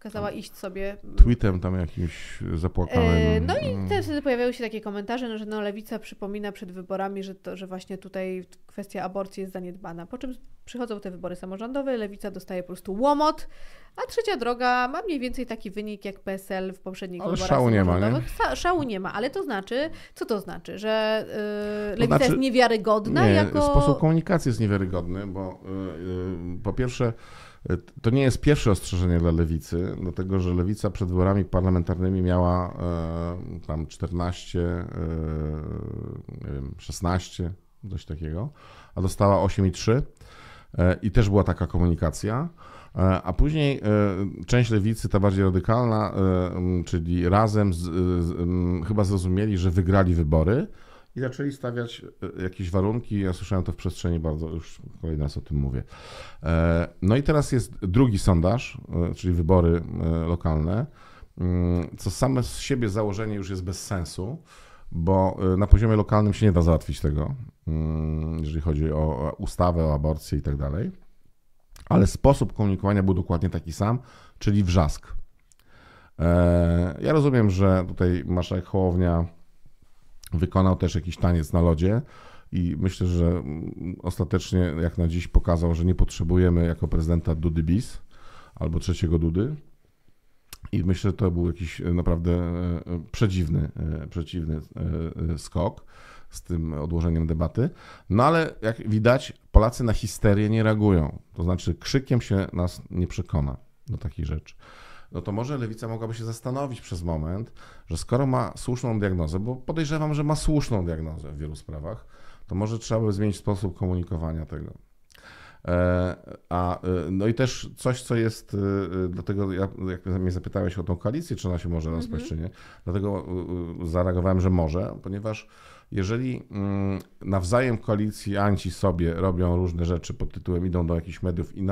kazała iść sobie. Mm. Tweetem tam jakimś zapłakanym. E, no i mm. też wtedy pojawiały się takie komentarze, no, że no, lewica przypomina przed wyborami, że, to, że właśnie tutaj kwestia aborcji jest zaniedbana. Po czym przychodzą te wybory samorządowe, lewica dostaje po prostu łomot, a trzecia droga ma mniej więcej taki wynik jak PSL w poprzednich ale wyborach szału nie ma, nie? Szału nie ma, ale to znaczy, co to znaczy? Że yy, lewica znaczy, jest niewiarygodna nie, jako... sposób komunikacji jest niewiarygodny, bo yy, po pierwsze to nie jest pierwsze ostrzeżenie dla lewicy, dlatego że lewica przed wyborami parlamentarnymi miała e, tam 14, e, nie wiem, 16, coś takiego, a dostała 8,3 e, i też była taka komunikacja. A później część lewicy, ta bardziej radykalna, czyli razem z, z, chyba zrozumieli, że wygrali wybory, i zaczęli stawiać e, jakieś warunki. Ja słyszałem to w przestrzeni bardzo, już kolejny raz o tym mówię. E, no i teraz jest drugi sondaż, e, czyli wybory lokalne, mm, co same z siebie założenie już jest bez sensu, bo na poziomie lokalnym się nie da załatwić tego, mm, jeżeli chodzi o ustawę, o aborcję i tak dalej. Ale sposób komunikowania był dokładnie taki sam, czyli wrzask. Ja rozumiem, że tutaj marszałek Hołownia Wykonał też jakiś taniec na lodzie i myślę, że ostatecznie jak na dziś pokazał, że nie potrzebujemy jako prezydenta Dudy bis albo trzeciego Dudy. I myślę, że to był jakiś e, naprawdę e, e, przedziwny, przedziwny skok z tym odłożeniem debaty. No ale jak widać, Polacy na histerię nie reagują. To znaczy, krzykiem się nas nie przekona do takich rzeczy no to może lewica mogłaby się zastanowić przez moment, że skoro ma słuszną diagnozę, bo podejrzewam, że ma słuszną diagnozę w wielu sprawach, to może trzeba by zmienić sposób komunikowania tego. E, a, e, no i też coś, co jest, e, dlatego jak mnie zapytałeś o tą koalicję, czy ona się może mhm. rozpaść, czy nie, dlatego zareagowałem, że może, ponieważ jeżeli mm, nawzajem koalicjanci sobie robią różne rzeczy pod tytułem idą do jakichś mediów i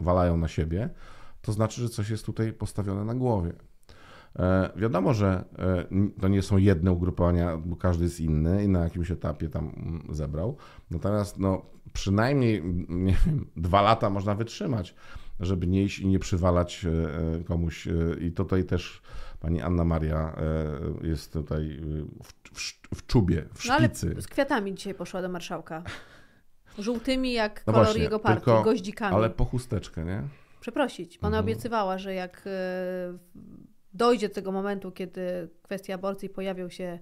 nawalają na siebie, to znaczy, że coś jest tutaj postawione na głowie. E, wiadomo, że e, to nie są jedne ugrupowania, bo każdy jest inny i na jakimś etapie tam mm, zebrał. Natomiast no, przynajmniej nie wiem, dwa lata można wytrzymać, żeby nie iść i nie przywalać e, komuś. I tutaj też pani Anna Maria jest tutaj w, w, w czubie, w no, szpicy. No z kwiatami dzisiaj poszła do marszałka. Żółtymi jak no kolor właśnie, jego partii, tylko, goździkami. Ale po chusteczkę, nie? przeprosić. Ona mhm. obiecywała, że jak e, dojdzie do tego momentu, kiedy kwestia aborcji pojawią się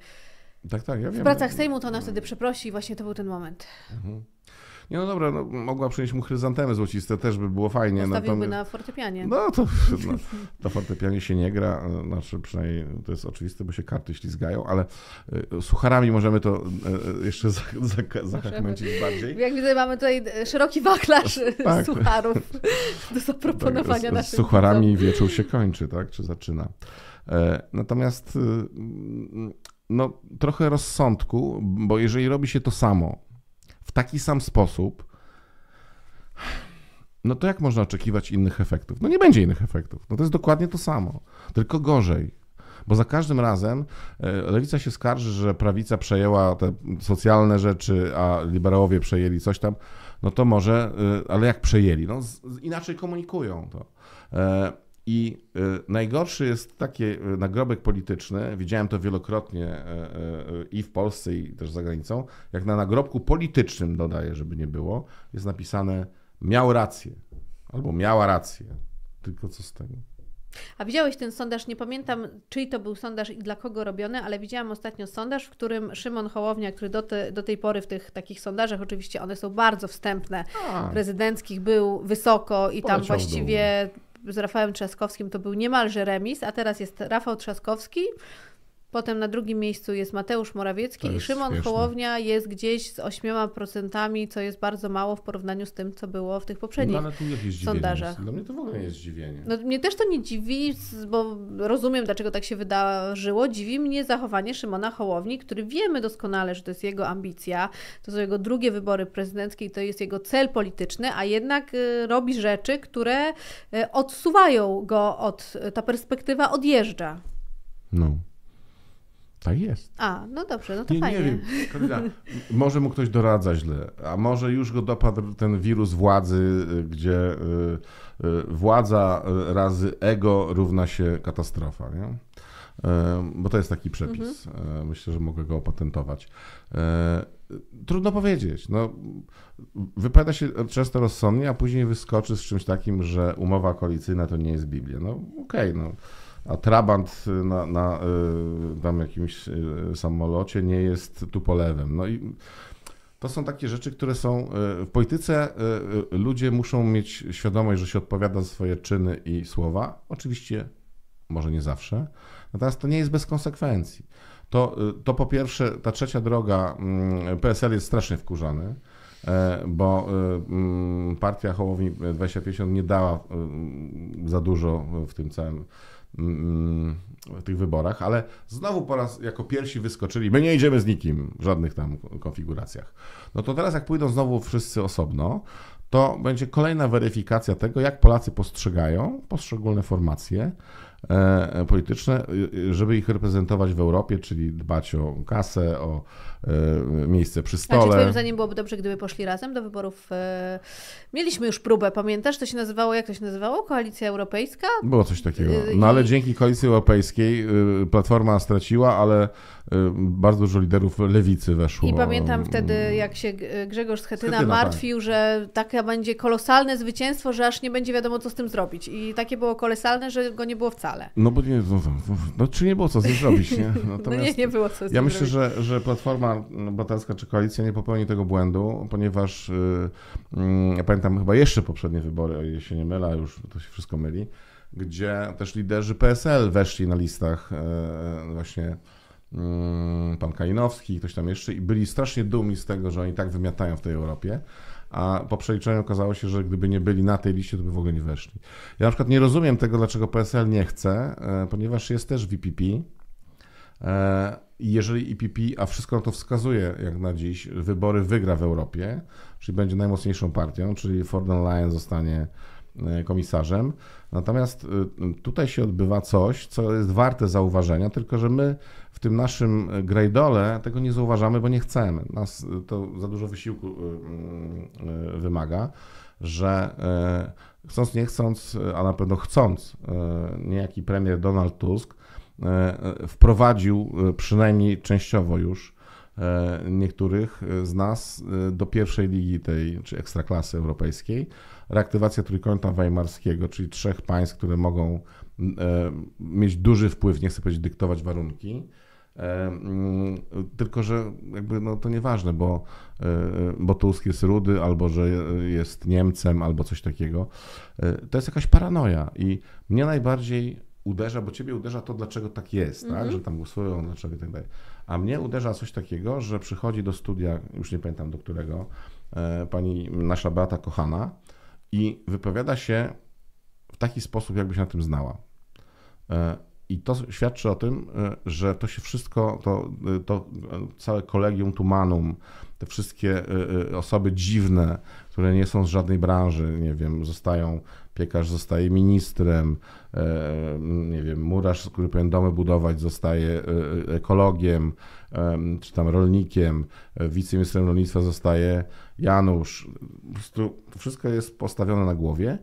tak, tak, ja w wiem. pracach Sejmu, to ona wtedy przeprosi i właśnie to był ten moment. Mhm no dobra, no, mogła przynieść mu chryzantemy złociste, też by było fajnie. Postawiłby na fortepianie. No to no, na fortepianie się nie gra, e, znaczy przynajmniej to jest oczywiste, bo się karty ślizgają, ale e, sucharami możemy to e, jeszcze zachmęcić za, za bardziej. Jak widzę, mamy tutaj szeroki wachlarz tak. sucharów do tak, zaproponowania tak, z, naszym sucharami widzom. wieczór się kończy, tak, czy zaczyna. Natomiast no, trochę rozsądku, bo jeżeli robi się to samo, w taki sam sposób, no to jak można oczekiwać innych efektów? No nie będzie innych efektów. No to jest dokładnie to samo, tylko gorzej. Bo za każdym razem e, lewica się skarży, że prawica przejęła te socjalne rzeczy, a liberałowie przejęli coś tam. No to może, e, ale jak przejęli? No inaczej komunikują to. E, i y, najgorszy jest taki y, nagrobek polityczny, widziałem to wielokrotnie e, e, i w Polsce, i też za granicą, jak na nagrobku politycznym, dodaję, żeby nie było, jest napisane miał rację albo miała rację. Tylko co z tego? A widziałeś ten sondaż, nie pamiętam czyj to był sondaż i dla kogo robiony, ale widziałam ostatnio sondaż, w którym Szymon Hołownia, który do, te, do tej pory w tych takich sondażach, oczywiście one są bardzo wstępne, A. prezydenckich był wysoko i Poleciał tam właściwie... Dół z Rafałem Trzaskowskim to był niemalże remis, a teraz jest Rafał Trzaskowski Potem na drugim miejscu jest Mateusz Morawiecki jest i Szymon śmieszne. Hołownia jest gdzieś z 8%, co jest bardzo mało w porównaniu z tym, co było w tych poprzednich no, sondażach. Dla no, mnie to w ogóle jest zdziwienie. No, mnie też to nie dziwi, bo rozumiem, dlaczego tak się wydarzyło. Dziwi mnie zachowanie Szymona Hołowni, który wiemy doskonale, że to jest jego ambicja, to są jego drugie wybory prezydenckie i to jest jego cel polityczny, a jednak y, robi rzeczy, które y, odsuwają go od, ta perspektywa odjeżdża. No. Tak jest. A, no dobrze, no to nie, fajnie. Nie wiem, może mu ktoś doradza źle, a może już go dopadł ten wirus władzy, y, gdzie y, y, władza razy ego równa się katastrofa, nie? Bo to jest taki przepis. Mhm. Myślę, że mogę go opatentować. Trudno powiedzieć. No, wypowiada się często rozsądnie, a później wyskoczy z czymś takim, że umowa koalicyjna to nie jest Biblia. No okej, okay, no a Trabant y, na, na y, tam jakimś y, samolocie nie jest tu polewem. No i to są takie rzeczy, które są w polityce. Ludzie muszą mieć świadomość, że się odpowiada za swoje czyny i słowa. Oczywiście, może nie zawsze. Natomiast to nie jest bez konsekwencji. To, to po pierwsze, ta trzecia droga, mm, PSL jest strasznie wkurzany, e, bo mm, partia Hołowni 2050 nie dała za dużo w tym całym Mm, mm, w tych wyborach, ale znowu po raz jako pierwsi wyskoczyli. My nie idziemy z nikim w żadnych tam konfiguracjach. No to teraz, jak pójdą znowu wszyscy osobno, to będzie kolejna weryfikacja tego, jak Polacy postrzegają poszczególne formacje E, e, polityczne, e, żeby ich reprezentować w Europie, czyli dbać o kasę, o miejsce przy tak, stole. A czy twoim zdaniem byłoby dobrze, gdyby poszli razem do wyborów? Mieliśmy już próbę, pamiętasz? To się nazywało, jak to się nazywało? Koalicja Europejska? Było coś takiego. No ale dzięki Koalicji Europejskiej y, Platforma straciła, ale Y, bardzo dużo liderów lewicy weszło. I pamiętam y, wtedy, jak się Grzegorz Schetyna, Schetyna tak. martwił, tak. że takie będzie kolosalne zwycięstwo, że aż nie będzie wiadomo, co z tym zrobić. I takie było kolosalne, że go nie było wcale. No bo nie, no, no, no czy nie było co z tym zrobić, nie? No, no nie, nie było co z tym Ja myślę, że, że Platforma Obywatelska czy Koalicja nie popełni tego błędu, ponieważ y, mm, ja pamiętam chyba jeszcze poprzednie wybory, o ile się nie mylę, już to się wszystko myli, gdzie też liderzy PSL weszli na listach właśnie Mm, pan Kalinowski, ktoś tam jeszcze i byli strasznie dumni z tego, że oni tak wymiatają w tej Europie, a po przeliczeniu okazało się, że gdyby nie byli na tej liście, to by w ogóle nie weszli. Ja na przykład nie rozumiem tego, dlaczego PSL nie chce, e, ponieważ jest też VPP, e, jeżeli IPP, a wszystko to wskazuje jak na dziś, wybory wygra w Europie, czyli będzie najmocniejszą partią, czyli Ford Lion zostanie E, komisarzem. Natomiast e, tutaj się odbywa coś, co jest warte zauważenia, tylko że my w tym naszym grejdole tego nie zauważamy, bo nie chcemy. Nas to za dużo wysiłku e, mm, wymaga, że chcąc, nie chcąc, a na pewno chcąc, niejaki premier Donald Tusk wprowadził przynajmniej częściowo już niektórych z nas do pierwszej ligi tej, czy ekstraklasy europejskiej reaktywacja trójkąta weimarskiego, czyli trzech państw, które mogą e, mieć duży wpływ, nie chcę powiedzieć dyktować warunki. E, mm, tylko, że jakby no to nieważne, bo, e, bo Tusk jest rudy, albo że jest Niemcem, albo coś takiego. To jest jakaś paranoia i mnie najbardziej uderza, bo ciebie uderza to, dlaczego tak jest, mm -hmm. tak? Mhm. że tam głosują, dlaczego i tak dalej. A mnie uderza coś takiego, że przychodzi do studia, już nie pamiętam do którego, pani nasza Beata Kochana, i wypowiada się w taki sposób, jakby się na tym znała. E, I to świadczy o tym, e, że to się wszystko, to, e, to całe kolegium tumanum, te wszystkie osoby dziwne, które nie są z żadnej branży, nie wiem, zostają, piekarz zostaje ministrem, nie wiem, murarz, który powinien domy budować, zostaje ekologiem, czy tam rolnikiem, e, wiceministrem rolnictwa zostaje Janusz. Po prostu wszystko jest postawione na głowie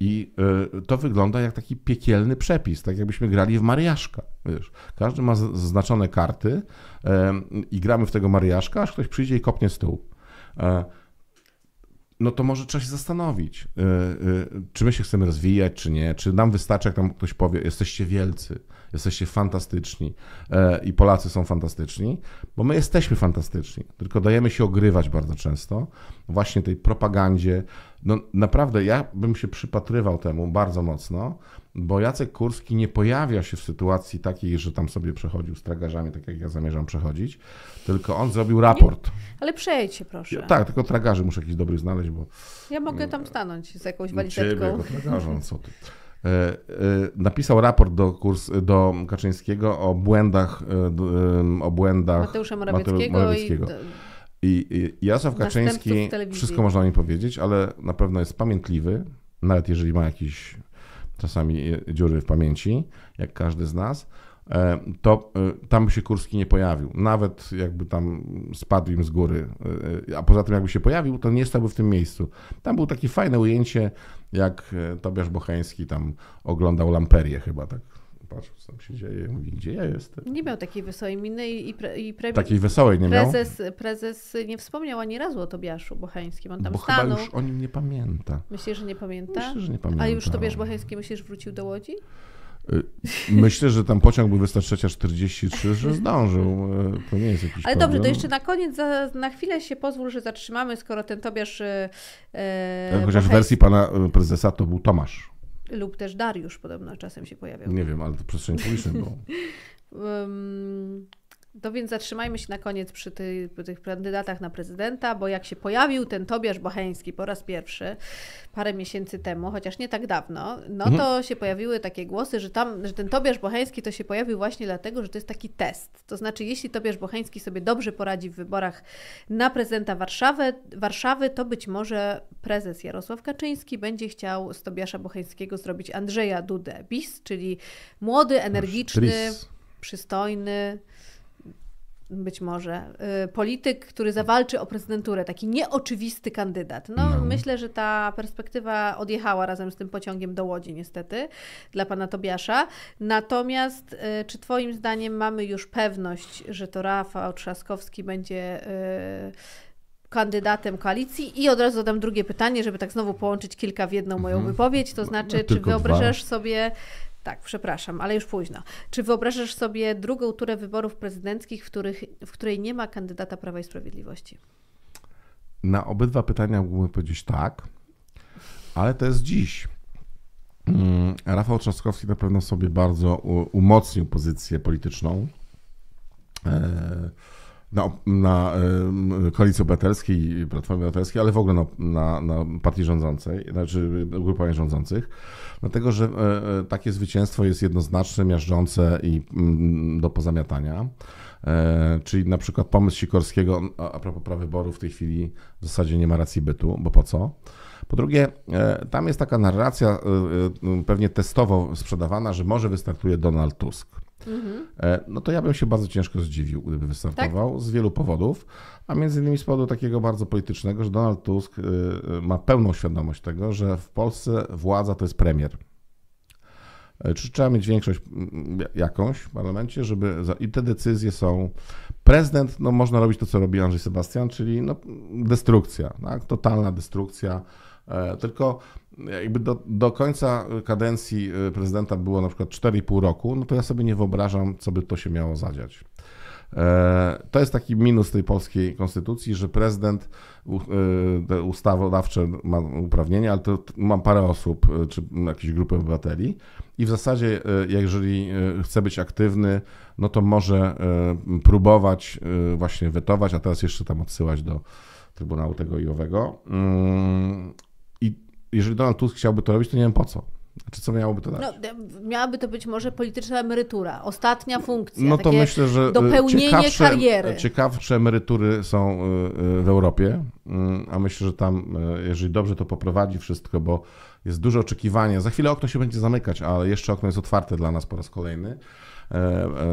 i e, to wygląda jak taki piekielny przepis, tak jakbyśmy grali w Mariaszka. Wiesz, każdy ma zaznaczone karty i gramy w tego Mariaszka, aż ktoś przyjdzie i kopnie stół e, no to może trzeba się zastanowić, czy my się chcemy rozwijać, czy nie, czy nam wystarczy, jak nam ktoś powie, jesteście wielcy jesteście fantastyczni e, i Polacy są fantastyczni, bo my jesteśmy fantastyczni, tylko dajemy się ogrywać bardzo często właśnie tej propagandzie. No naprawdę ja bym się przypatrywał temu bardzo mocno, bo Jacek Kurski nie pojawia się w sytuacji takiej, że tam sobie przechodził z tragarzami, tak jak ja zamierzam przechodzić, tylko on zrobił raport. Nie, ale przejdź się proszę. Ja, tak, tylko tragarzy muszę jakiś dobry znaleźć, bo... Ja mogę e, tam stanąć z jakąś walizeczką. Ciebie jako tragarza, co ty. E, e, napisał raport do, kurs, do Kaczyńskiego o błędach, e, o błędach Mateusza Morawieckiego. Morawieckiego. I, I, I Jarosław Kaczyński, wszystko można o nim powiedzieć, ale na pewno jest pamiętliwy, nawet jeżeli ma jakieś czasami dziury w pamięci, jak każdy z nas E, to e, tam by się Kurski nie pojawił. Nawet jakby tam spadł im z góry. E, a poza tym jakby się pojawił, to nie stałby w tym miejscu. Tam było takie fajne ujęcie, jak Tobiasz Bocheński tam oglądał Lamperię chyba tak patrz co tam się dzieje, mówi, gdzie ja jestem. Nie miał takiej wesołej miny i, pre, i pre, Takiej wesołej nie prezes, miał? Prezes nie wspomniał ani razu o Tobiaszu Bocheńskim, on tam Bo stanął. chyba już o nim nie pamięta. Myślisz, że nie pamięta? Myślę, że nie pamięta. A już Tobiasz Bocheński, myślisz, wrócił do Łodzi? Y, myślę, że tam pociąg był wystarczać 43, że zdążył. Y, to nie jest jakiś Ale problem. dobrze, to jeszcze na koniec, za, na chwilę się pozwól, że zatrzymamy, skoro ten Tobiasz... E, Chociaż w wersji pana prezesa to był Tomasz. Lub też Dariusz podobno czasem się pojawiał. Nie wiem, ale to przestrzeń publiczna było. To więc zatrzymajmy się na koniec przy tych, przy tych kandydatach na prezydenta, bo jak się pojawił ten Tobiasz Bocheński po raz pierwszy parę miesięcy temu, chociaż nie tak dawno, no mhm. to się pojawiły takie głosy, że tam, że ten Tobiasz Bocheński to się pojawił właśnie dlatego, że to jest taki test. To znaczy, jeśli Tobiasz Bocheński sobie dobrze poradzi w wyborach na prezydenta Warszawy, Warszawy to być może prezes Jarosław Kaczyński będzie chciał z Tobiasza Bocheńskiego zrobić Andrzeja Dudę bis, czyli młody, energiczny, przystojny być może, y, polityk, który zawalczy o prezydenturę, taki nieoczywisty kandydat. No, no, myślę, że ta perspektywa odjechała razem z tym pociągiem do Łodzi niestety dla pana Tobiasza. Natomiast y, czy twoim zdaniem mamy już pewność, że to Rafał Trzaskowski będzie y, kandydatem koalicji? I od razu zadam drugie pytanie, żeby tak znowu połączyć kilka w jedną moją mhm. wypowiedź. To no, znaczy, no, czy wyobrażasz dwa. sobie tak, przepraszam, ale już późno. Czy wyobrażasz sobie drugą turę wyborów prezydenckich, w, których, w której nie ma kandydata Prawa i Sprawiedliwości? Na obydwa pytania mógłbym powiedzieć tak, ale to jest dziś. Mm, Rafał Trzaskowski na pewno sobie bardzo umocnił pozycję polityczną. E, na, na Koalicji Obywatelskiej, Platformie Obywatelskiej, ale w ogóle na, na, na partii rządzącej, znaczy grupach rządzących, dlatego że e, e, takie zwycięstwo jest jednoznaczne, miażdżące i mm, do pozamiatania. E, czyli na przykład pomysł Sikorskiego a propos prawyboru w tej chwili w zasadzie nie ma racji bytu, bo po co? Po drugie, tam jest taka narracja pewnie testowo sprzedawana, że może wystartuje Donald Tusk. Mhm. E, no to ja bym się bardzo ciężko zdziwił, gdyby wystartował tak? z wielu powodów, a między innymi z powodu takiego bardzo politycznego, że Donald Tusk y, y, ma pełną świadomość tego, że w Polsce władza to jest premier. E, czy trzeba mieć większość jakąś w parlamencie, żeby. I te decyzje są. Prezydent, no można robić to, co robi Andrzej Sebastian, czyli no, destrukcja, tak? totalna destrukcja. E, tylko jakby do, do, końca kadencji y, prezydenta było na przykład 4,5 roku, no to ja sobie nie wyobrażam, co by to się miało zadziać. E, to jest taki minus tej polskiej konstytucji, że prezydent y, te ustawodawcze ma uprawnienia, ale to mam parę osób y, czy jakieś grupy obywateli i w zasadzie jeżeli chce być aktywny, no to może próbować właśnie wetować, a teraz jeszcze tam odsyłać do Trybunału tego i owego. Mm, jeżeli Donald Tusk chciałby to robić, to nie wiem po co. Znaczy, co miałoby to dać? No, miałaby to być może polityczna emerytura, ostatnia funkcja. No to myślę, że y, dopełnienie ciekawsze, kariery. Ciekawsze emerytury są y, y, w Europie, mm, a myślę, że tam, jeżeli dobrze to poprowadzi wszystko, bo jest duże oczekiwanie. Za chwilę okno się będzie zamykać, ale jeszcze okno jest otwarte dla nas po raz kolejny. E,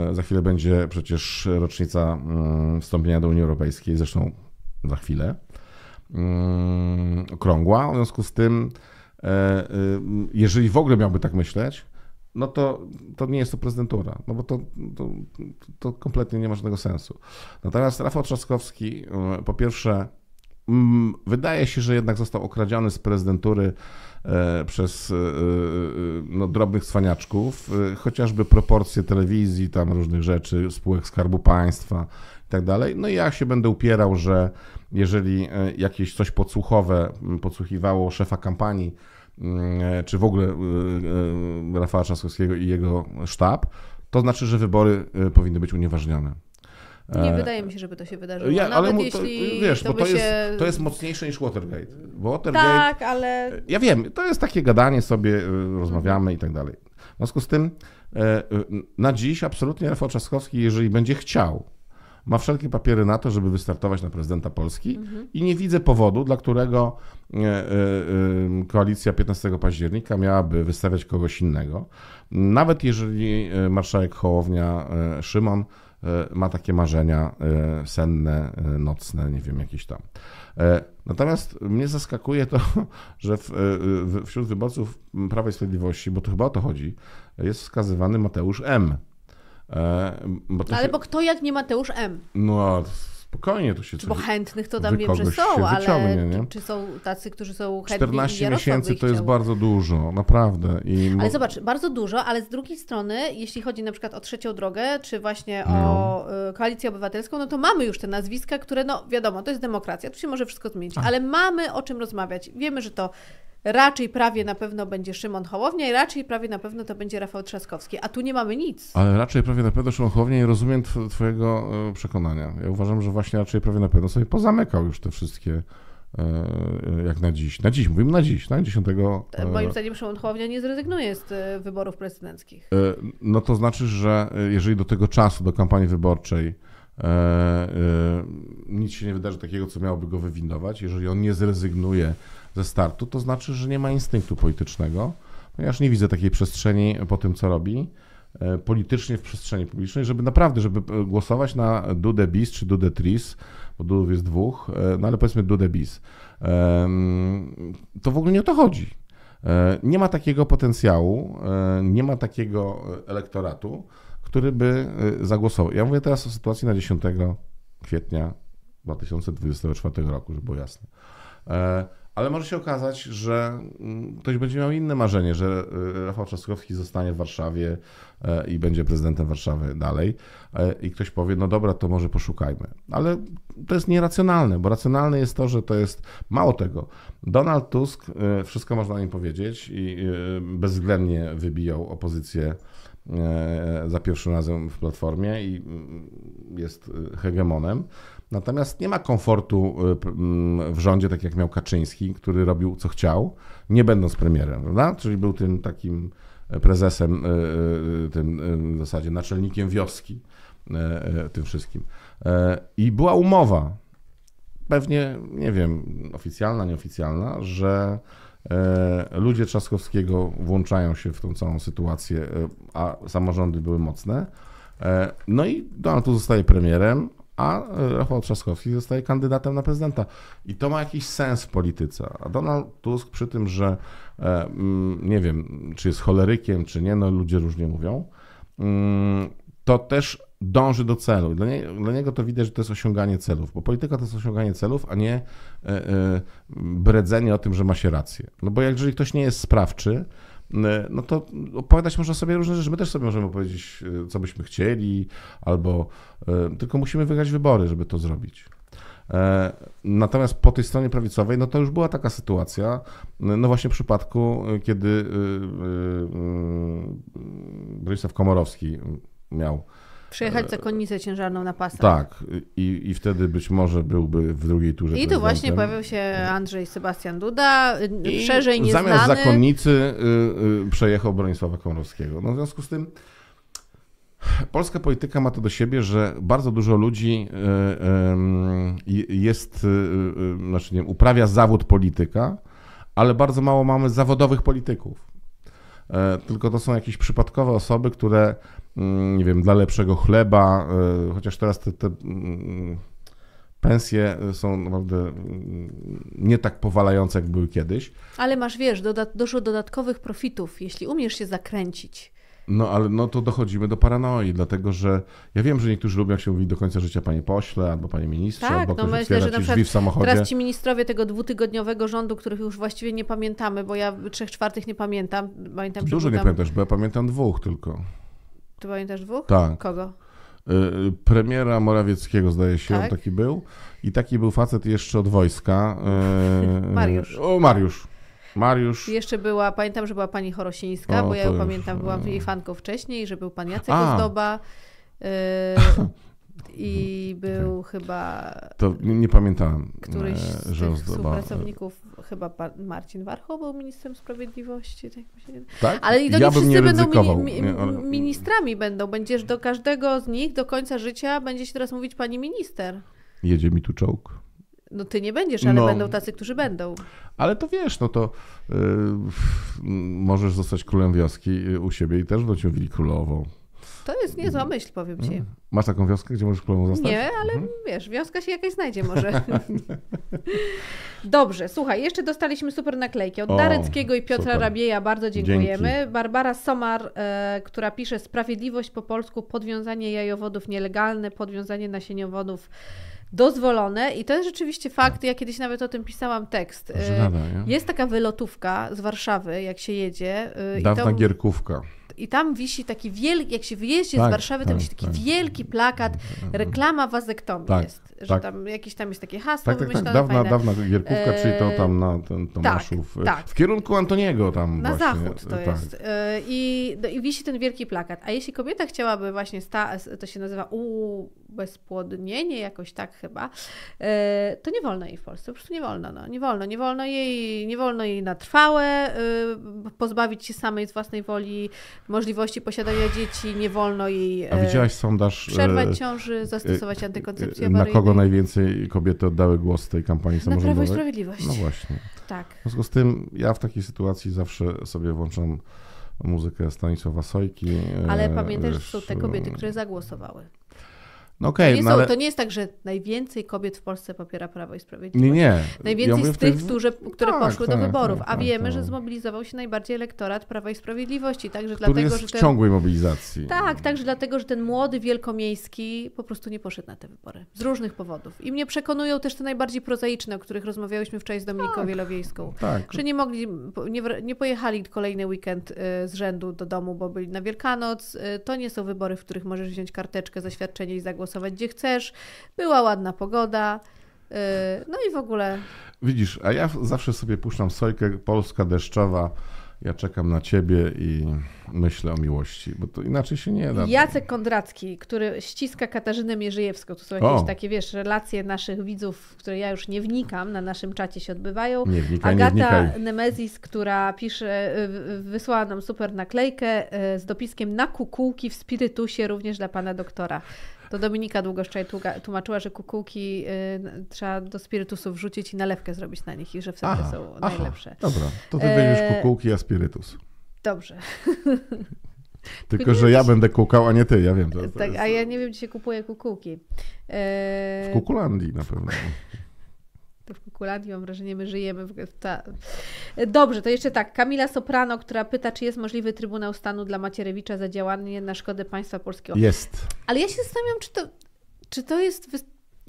e, za chwilę będzie przecież rocznica mm, wstąpienia do Unii Europejskiej, zresztą za chwilę. Mm, okrągła. W związku z tym, e, e, jeżeli w ogóle miałby tak myśleć, no to, to nie jest to prezydentura, no bo to, to, to kompletnie nie ma żadnego sensu. Natomiast Rafał Trzaskowski, e, po pierwsze, mm, wydaje się, że jednak został okradziony z prezydentury przez no, drobnych cwaniaczków, chociażby proporcje telewizji, tam różnych rzeczy, spółek Skarbu Państwa i tak dalej. No i ja się będę upierał, że jeżeli e, jakieś coś podsłuchowe podsłuchiwało szefa kampanii, mm, e, czy w ogóle e, Rafała Trzaskowskiego i jego sztab, to znaczy, że wybory powinny być unieważnione. Nie wydaje mi się, żeby to się wydarzyło. Ja, Nawet ale to, wiesz, to, to, jest, to jest mocniejsze niż Watergate. Watergate. Tak, ale. Ja wiem, to jest takie gadanie sobie, rozmawiamy i tak dalej. W związku z tym, na dziś absolutnie Rafał Trzaskowski, jeżeli będzie chciał, ma wszelkie papiery na to, żeby wystartować na prezydenta Polski mhm. i nie widzę powodu, dla którego e, e, koalicja 15 października miałaby wystawiać kogoś innego. Nawet jeżeli e, marszałek Hołownia Szymon ma takie marzenia senne, nocne, nie wiem, jakieś tam. Natomiast mnie zaskakuje to, że w, wśród wyborców Prawa i Sprawiedliwości, bo to chyba o to chodzi, jest wskazywany Mateusz M., E, bo no, ale się... bo kto jak nie Mateusz M? No spokojnie to się Bo chętnych to tam wiem, że są, ale nie? czy, czy, są tacy, którzy są chętni? 14 miesięcy to jest bardzo dużo, naprawdę. I... Ale zobacz, bardzo dużo, ale z drugiej strony, jeśli chodzi na przykład o trzecią drogę, czy właśnie no. o y, koalicję obywatelską, no to mamy już te nazwiska, które, no wiadomo, to jest demokracja, tu się może wszystko zmienić, A. ale mamy o czym rozmawiać. Wiemy, że to Raczej prawie na pewno będzie Szymon Hołownia i raczej prawie na pewno to będzie Rafał Trzaskowski. A tu nie mamy nic. Ale raczej prawie na pewno Szymon Hołownia nie rozumiem twojego e, przekonania. Ja uważam, że właśnie raczej prawie na pewno sobie pozamykał już te wszystkie e, jak na dziś. Na dziś, mówimy na dziś, tak? 10. E, moim zdaniem Szymon Hołownia nie zrezygnuje z wyborów prezydenckich. No to znaczy, że jeżeli do tego czasu, do kampanii wyborczej nic się nie wydarzy takiego, co miałoby go wywindować, jeżeli on nie zrezygnuje ze startu, to znaczy, że nie ma instynktu politycznego, ponieważ nie widzę takiej przestrzeni po tym, co robi e, politycznie w przestrzeni publicznej, żeby naprawdę, żeby e, głosować na Dude Bis czy Dude Tris, bo Dudów jest dwóch, e, no ale powiedzmy Dude Bis. To w ogóle nie o to chodzi. Nie ma takiego potencjału, nie ma takiego elektoratu, który by zagłosował. Ja mówię teraz o sytuacji na 10 kwietnia 2024 roku, żeby było jasne. Ale może się okazać, że mm, ktoś będzie miał inne marzenie, że y, Rafał Trzaskowski zostanie w Warszawie y, i będzie prezydentem Warszawy dalej. Y, I ktoś powie, no dobra, to może poszukajmy. Ale to jest nieracjonalne, bo racjonalne jest to, że to jest mało tego. Donald Tusk, wszystko można im powiedzieć i bezwzględnie wybijał opozycję za pierwszym razem w Platformie i jest hegemonem. Natomiast nie ma komfortu y, mm, w rządzie, tak jak miał Kaczyński, który robił co chciał, nie będąc premierem, prawda? Czyli był tym takim e, prezesem, e, e, tym w zasadzie naczelnikiem wioski, tym wszystkim. I była umowa, pewnie, nie wiem, oficjalna, nieoficjalna, że ludzie Trzaskowskiego włączają się w tą całą sytuację, a samorządy były mocne. No i Donald tu zostaje premierem, a e, Rafał Trzaskowski zostaje kandydatem na prezydenta. I to ma jakiś sens w polityce. A Donald Tusk przy tym, że e, mm, nie wiem, czy jest cholerykiem, czy nie, no ludzie różnie mówią, mm, to też dąży do celu. Dla, nie, dla, niego to widać, że to jest osiąganie celów, bo polityka to jest osiąganie celów, a nie e, bredzenie o tym, że ma się rację. No bo jeżeli ktoś nie jest sprawczy, E, no to opowiadać można sobie różne rzeczy. My też sobie możemy powiedzieć, e, co byśmy chcieli, albo e, tylko musimy wygrać wybory, żeby to zrobić. Natomiast po tej stronie prawicowej, no to już była taka sytuacja, no właśnie w przypadku, kiedy Bronisław Komorowski miał Przejechać za konnicę ciężarną na pasach. Tak, I, i wtedy być może byłby w drugiej turze. I tu właśnie pojawił się Andrzej Sebastian Duda, I szerzej nieznany. Zamiast zakonnicy y, y, przejechał Bronisława Komorowskiego. No w związku z tym polska polityka ma to do siebie, że bardzo dużo ludzi y, jest, znaczy nie wiem, uprawia zawód polityka, ale bardzo mało mamy zawodowych polityków. E, tylko to są jakieś przypadkowe osoby, które Mm, nie wiem, dla lepszego chleba, e, chociaż teraz te, te mm, pensje są naprawdę mm, nie tak powalające, jak były kiedyś. Ale masz, wiesz, doda doszło dodatkowych profitów, jeśli umiesz się zakręcić. No ale no to dochodzimy do paranoi, dlatego że ja wiem, że niektórzy lubią, jak się mówi do końca życia panie pośle, albo panie ministrze, tak, albo no ktoś myślę, że na drzwi w samochodzie. Teraz ci ministrowie tego dwutygodniowego rządu, których już właściwie nie pamiętamy, bo ja trzech czwartych nie pamiętam. pamiętam Dużo nie pamiętasz, bo ja pamiętam dwóch tylko. Ty pamiętasz dwóch? Tak. Kogo? Y, premiera Morawieckiego, zdaje się, tak? on taki był. I taki był facet jeszcze od wojska. Y, Mariusz. O, Mariusz. Mariusz. Jeszcze była, pamiętam, że była pani Chorosińska, o, no, bo ja ją pamiętam, byłam no. jej fanką wcześniej, że był pan Jacek A. Ozdoba. Y, i był mhm. chyba. To nie pamiętałem, e, któryś z że tych współpracowników, chyba pan Marcin Warchoł był ministrem sprawiedliwości. Tak, się... tak? Ale i do ja nie wszyscy będą mi, mi, ministrami będą. Będziesz do każdego z nich do końca życia będzie się teraz mówić pani minister. Jedzie mi tu czołg. No ty nie będziesz, ale no, będą tacy, którzy będą. Ale to wiesz, no to yy, możesz zostać królem wioski y, u siebie i też będą cię mówili królową. To jest niezła myśl, powiem ci. Mm. Masz taką wioskę, gdzie możesz królową zostać? Nie, ale mhm. wiesz, wioska się jakaś znajdzie może. Dobrze, słuchaj, jeszcze dostaliśmy super naklejki od o, Dareckiego i Piotra super. Rabieja, bardzo dziękujemy. Dzięki. Barbara Somar, e, która pisze Sprawiedliwość po polsku, podwiązanie jajowodów nielegalne, podwiązanie nasieniowodów dozwolone i to jest rzeczywiście fakt, ja kiedyś nawet o tym pisałam tekst. Żenada, e, jest taka wylotówka z Warszawy, jak się jedzie. E, Dawna to... Gierkówka. I tam wisi taki wielki, jak się wyjeździ tak, z Warszawy, tam tak, wisi taki tak. wielki plakat, tak, tak, tak. reklama wazektomii tak, jest, że tam jakieś tam jest takie hasło tak, tak, Dawna, fajne. dawna Gierkówka, czyli to eee, tam na ten Tomaszów, e, tak, w kierunku Antoniego tam Na właśnie. zachód to e, jest. E, I, no, I wisi ten wielki plakat. A jeśli kobieta chciałaby właśnie, sta, to się nazywa ubezpłodnienie jakoś tak chyba, to nie wolno jej w Polsce, po prostu nie wolno, no, nie wolno, nie wolno jej, nie wolno jej na trwałe pozbawić się samej z własnej woli możliwości posiadania dzieci, nie wolno jej A widziałaś e, sondaż, e, przerwać ciąży, zastosować e, antykoncepcję Na kogo najwięcej kobiety oddały głos w tej kampanii na samorządowej? Na Prawo i Sprawiedliwość. No właśnie. Tak. W związku z tym ja w takiej sytuacji zawsze sobie włączam muzykę Stanisława Sojki. Ale pamiętasz, że są te kobiety, mm, które zagłosowały. Okay, no to, nie no są, ale... to nie jest tak, że najwięcej kobiet w Polsce popiera Prawo i Sprawiedliwość. Nie, nie. Najwięcej ja z tych, którzy, które tak, poszły tak, do wyborów. Tak, a tak, wiemy, no. że zmobilizował się najbardziej elektorat Prawa i Sprawiedliwości. Także Który dlatego, jest że ten... w ciągłej mobilizacji. Tak, także dlatego, że ten młody wielkomiejski po prostu nie poszedł na te wybory. Z różnych powodów. I mnie przekonują też te najbardziej prozaiczne, o których rozmawiałyśmy wczoraj z Dominiką tak, Wielowiejską. Tak. Że nie mogli, nie, nie pojechali kolejny weekend y, z rzędu do domu, bo byli na Wielkanoc. Y, to nie są wybory, w których możesz wziąć karteczkę, zaświadczenie i zagłosować głosować gdzie chcesz. Była ładna pogoda. Y, no i w ogóle. Widzisz, a ja zawsze sobie puszczam sojkę Polska deszczowa. Ja czekam na ciebie i myślę o miłości, bo to inaczej się nie da. Jacek Kondracki, który ściska Katarzynę Mierzyjewską. To są jakieś o. takie, wiesz, relacje naszych widzów, w które ja już nie wnikam, na naszym czacie się odbywają. Nie wnikaj, Agata nie Nemezis, która pisze, y, wysłała nam super naklejkę y, z dopiskiem na kukułki w spirytusie również dla pana doktora. To Dominika długo tłumaczyła, że kukułki y, trzeba do spirytusów wrzucić i nalewkę zrobić na nich i że wtedy aha, są aha, najlepsze. Dobra, to ty będziesz e... kukułki, a spirytus. Dobrze. Tylko, że ja będę kukał, a nie ty, ja wiem. To, to tak, jest... A ja nie wiem, gdzie się kupuje kukułki. E... W Kukulandii na pewno w Kukulandii, mam wrażenie, my żyjemy w... Ta... Dobrze, to jeszcze tak, Kamila Soprano, która pyta, czy jest możliwy Trybunał Stanu dla Macierewicza za działanie na szkodę państwa polskiego. Jest. Ale ja się zastanawiam, czy to, czy to jest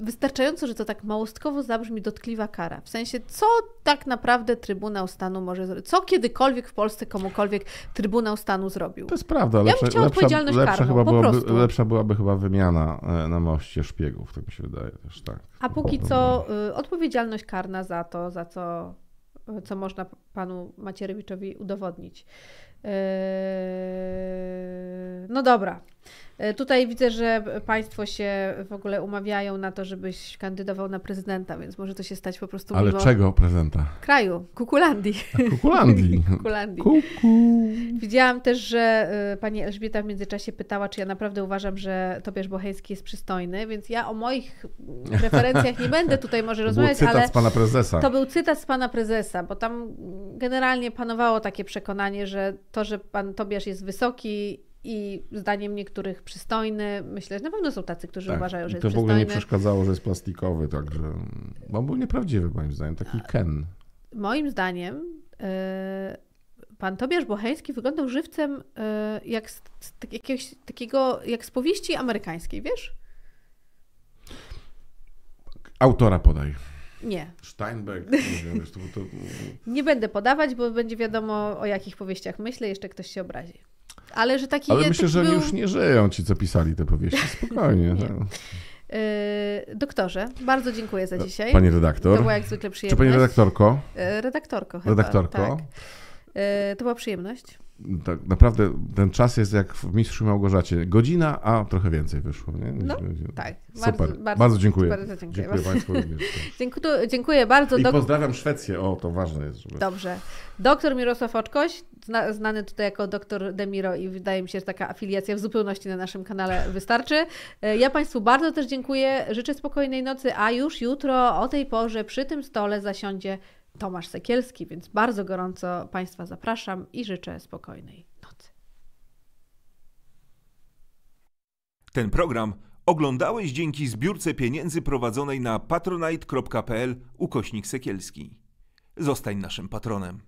wystarczająco, że to tak małostkowo zabrzmi dotkliwa kara. W sensie, co tak naprawdę Trybunał Stanu może zrobić? Co kiedykolwiek w Polsce komukolwiek Trybunał Stanu zrobił? To jest prawda. Ja lepsza, bym chciała lepsza, odpowiedzialność lepsza, karną, chyba po byłaby, prostu. Lepsza byłaby chyba wymiana e, na moście szpiegów, tak mi się wydaje. Też tak. A póki co y, odpowiedzialność karna za to, za co, y, co można panu Macierewiczowi udowodnić. Yy... No dobra, E, tutaj widzę, że państwo się w ogóle umawiają na to, żebyś kandydował na prezydenta, więc może to się stać po prostu. Ale czego prezydenta? Kraju, Kukulandii. Kukulandii. Kukulandii. Kuku. Widziałam też, że e, pani Elżbieta w międzyczasie pytała, czy ja naprawdę uważam, że Tobiasz Bocheński jest przystojny, więc ja o moich preferencjach nie będę tutaj może rozmawiać, to był cytat z pana prezesa. To był cytat z pana prezesa, bo tam generalnie panowało takie przekonanie, że to, że pan Tobiasz jest wysoki i zdaniem niektórych przystojny. Myślę, że na pewno są tacy, którzy tak. uważają, że I jest przystojny. To w ogóle nie przeszkadzało, że jest plastikowy, także on był nieprawdziwy moim zdaniem, taki tak. Ken. Moim zdaniem y, pan Tobiasz Bocheński wyglądał żywcem y, jak z, tak, jakiegoś, takiego, jak z powieści amerykańskiej, wiesz? Autora podaj. Nie. Steinbeck. Nie, wiem, to, to... nie będę podawać, bo będzie wiadomo o jakich powieściach myślę, jeszcze ktoś się obrazi. Ale że taki Ale myślę, że był... już nie żyją ci, co pisali te powieści. Spokojnie. No. Y, doktorze, bardzo dziękuję za e, dzisiaj. Pani redaktor. To była jak zwykle przyjemność. Czy pani redaktorko? E, redaktorko. Chyba, redaktorko. Tak. E, to była przyjemność. Tak naprawdę ten czas jest jak w Mistrzu Małgorzacie. Godzina, a trochę więcej wyszło. Nie? No, tak. Super. Bardzo, bardzo, bardzo dziękuję. Bardzo dziękuję. dziękuję Państwu również. Tak. dziękuję, dziękuję bardzo. I pozdrawiam Szwecję. O, to ważne jest. Żeby... Dobrze. Doktor Mirosław Oczkoś, znany tutaj jako doktor Demiro i wydaje mi się, że taka afiliacja w zupełności na naszym kanale wystarczy. E, ja Państwu bardzo też dziękuję. Życzę spokojnej nocy, a już jutro o tej porze przy tym stole zasiądzie Tomasz Sekielski, więc bardzo gorąco Państwa zapraszam i życzę spokojnej nocy. Ten program oglądałeś dzięki zbiórce pieniędzy prowadzonej na patronite.pl ukośnik Sekielski. Zostań naszym patronem.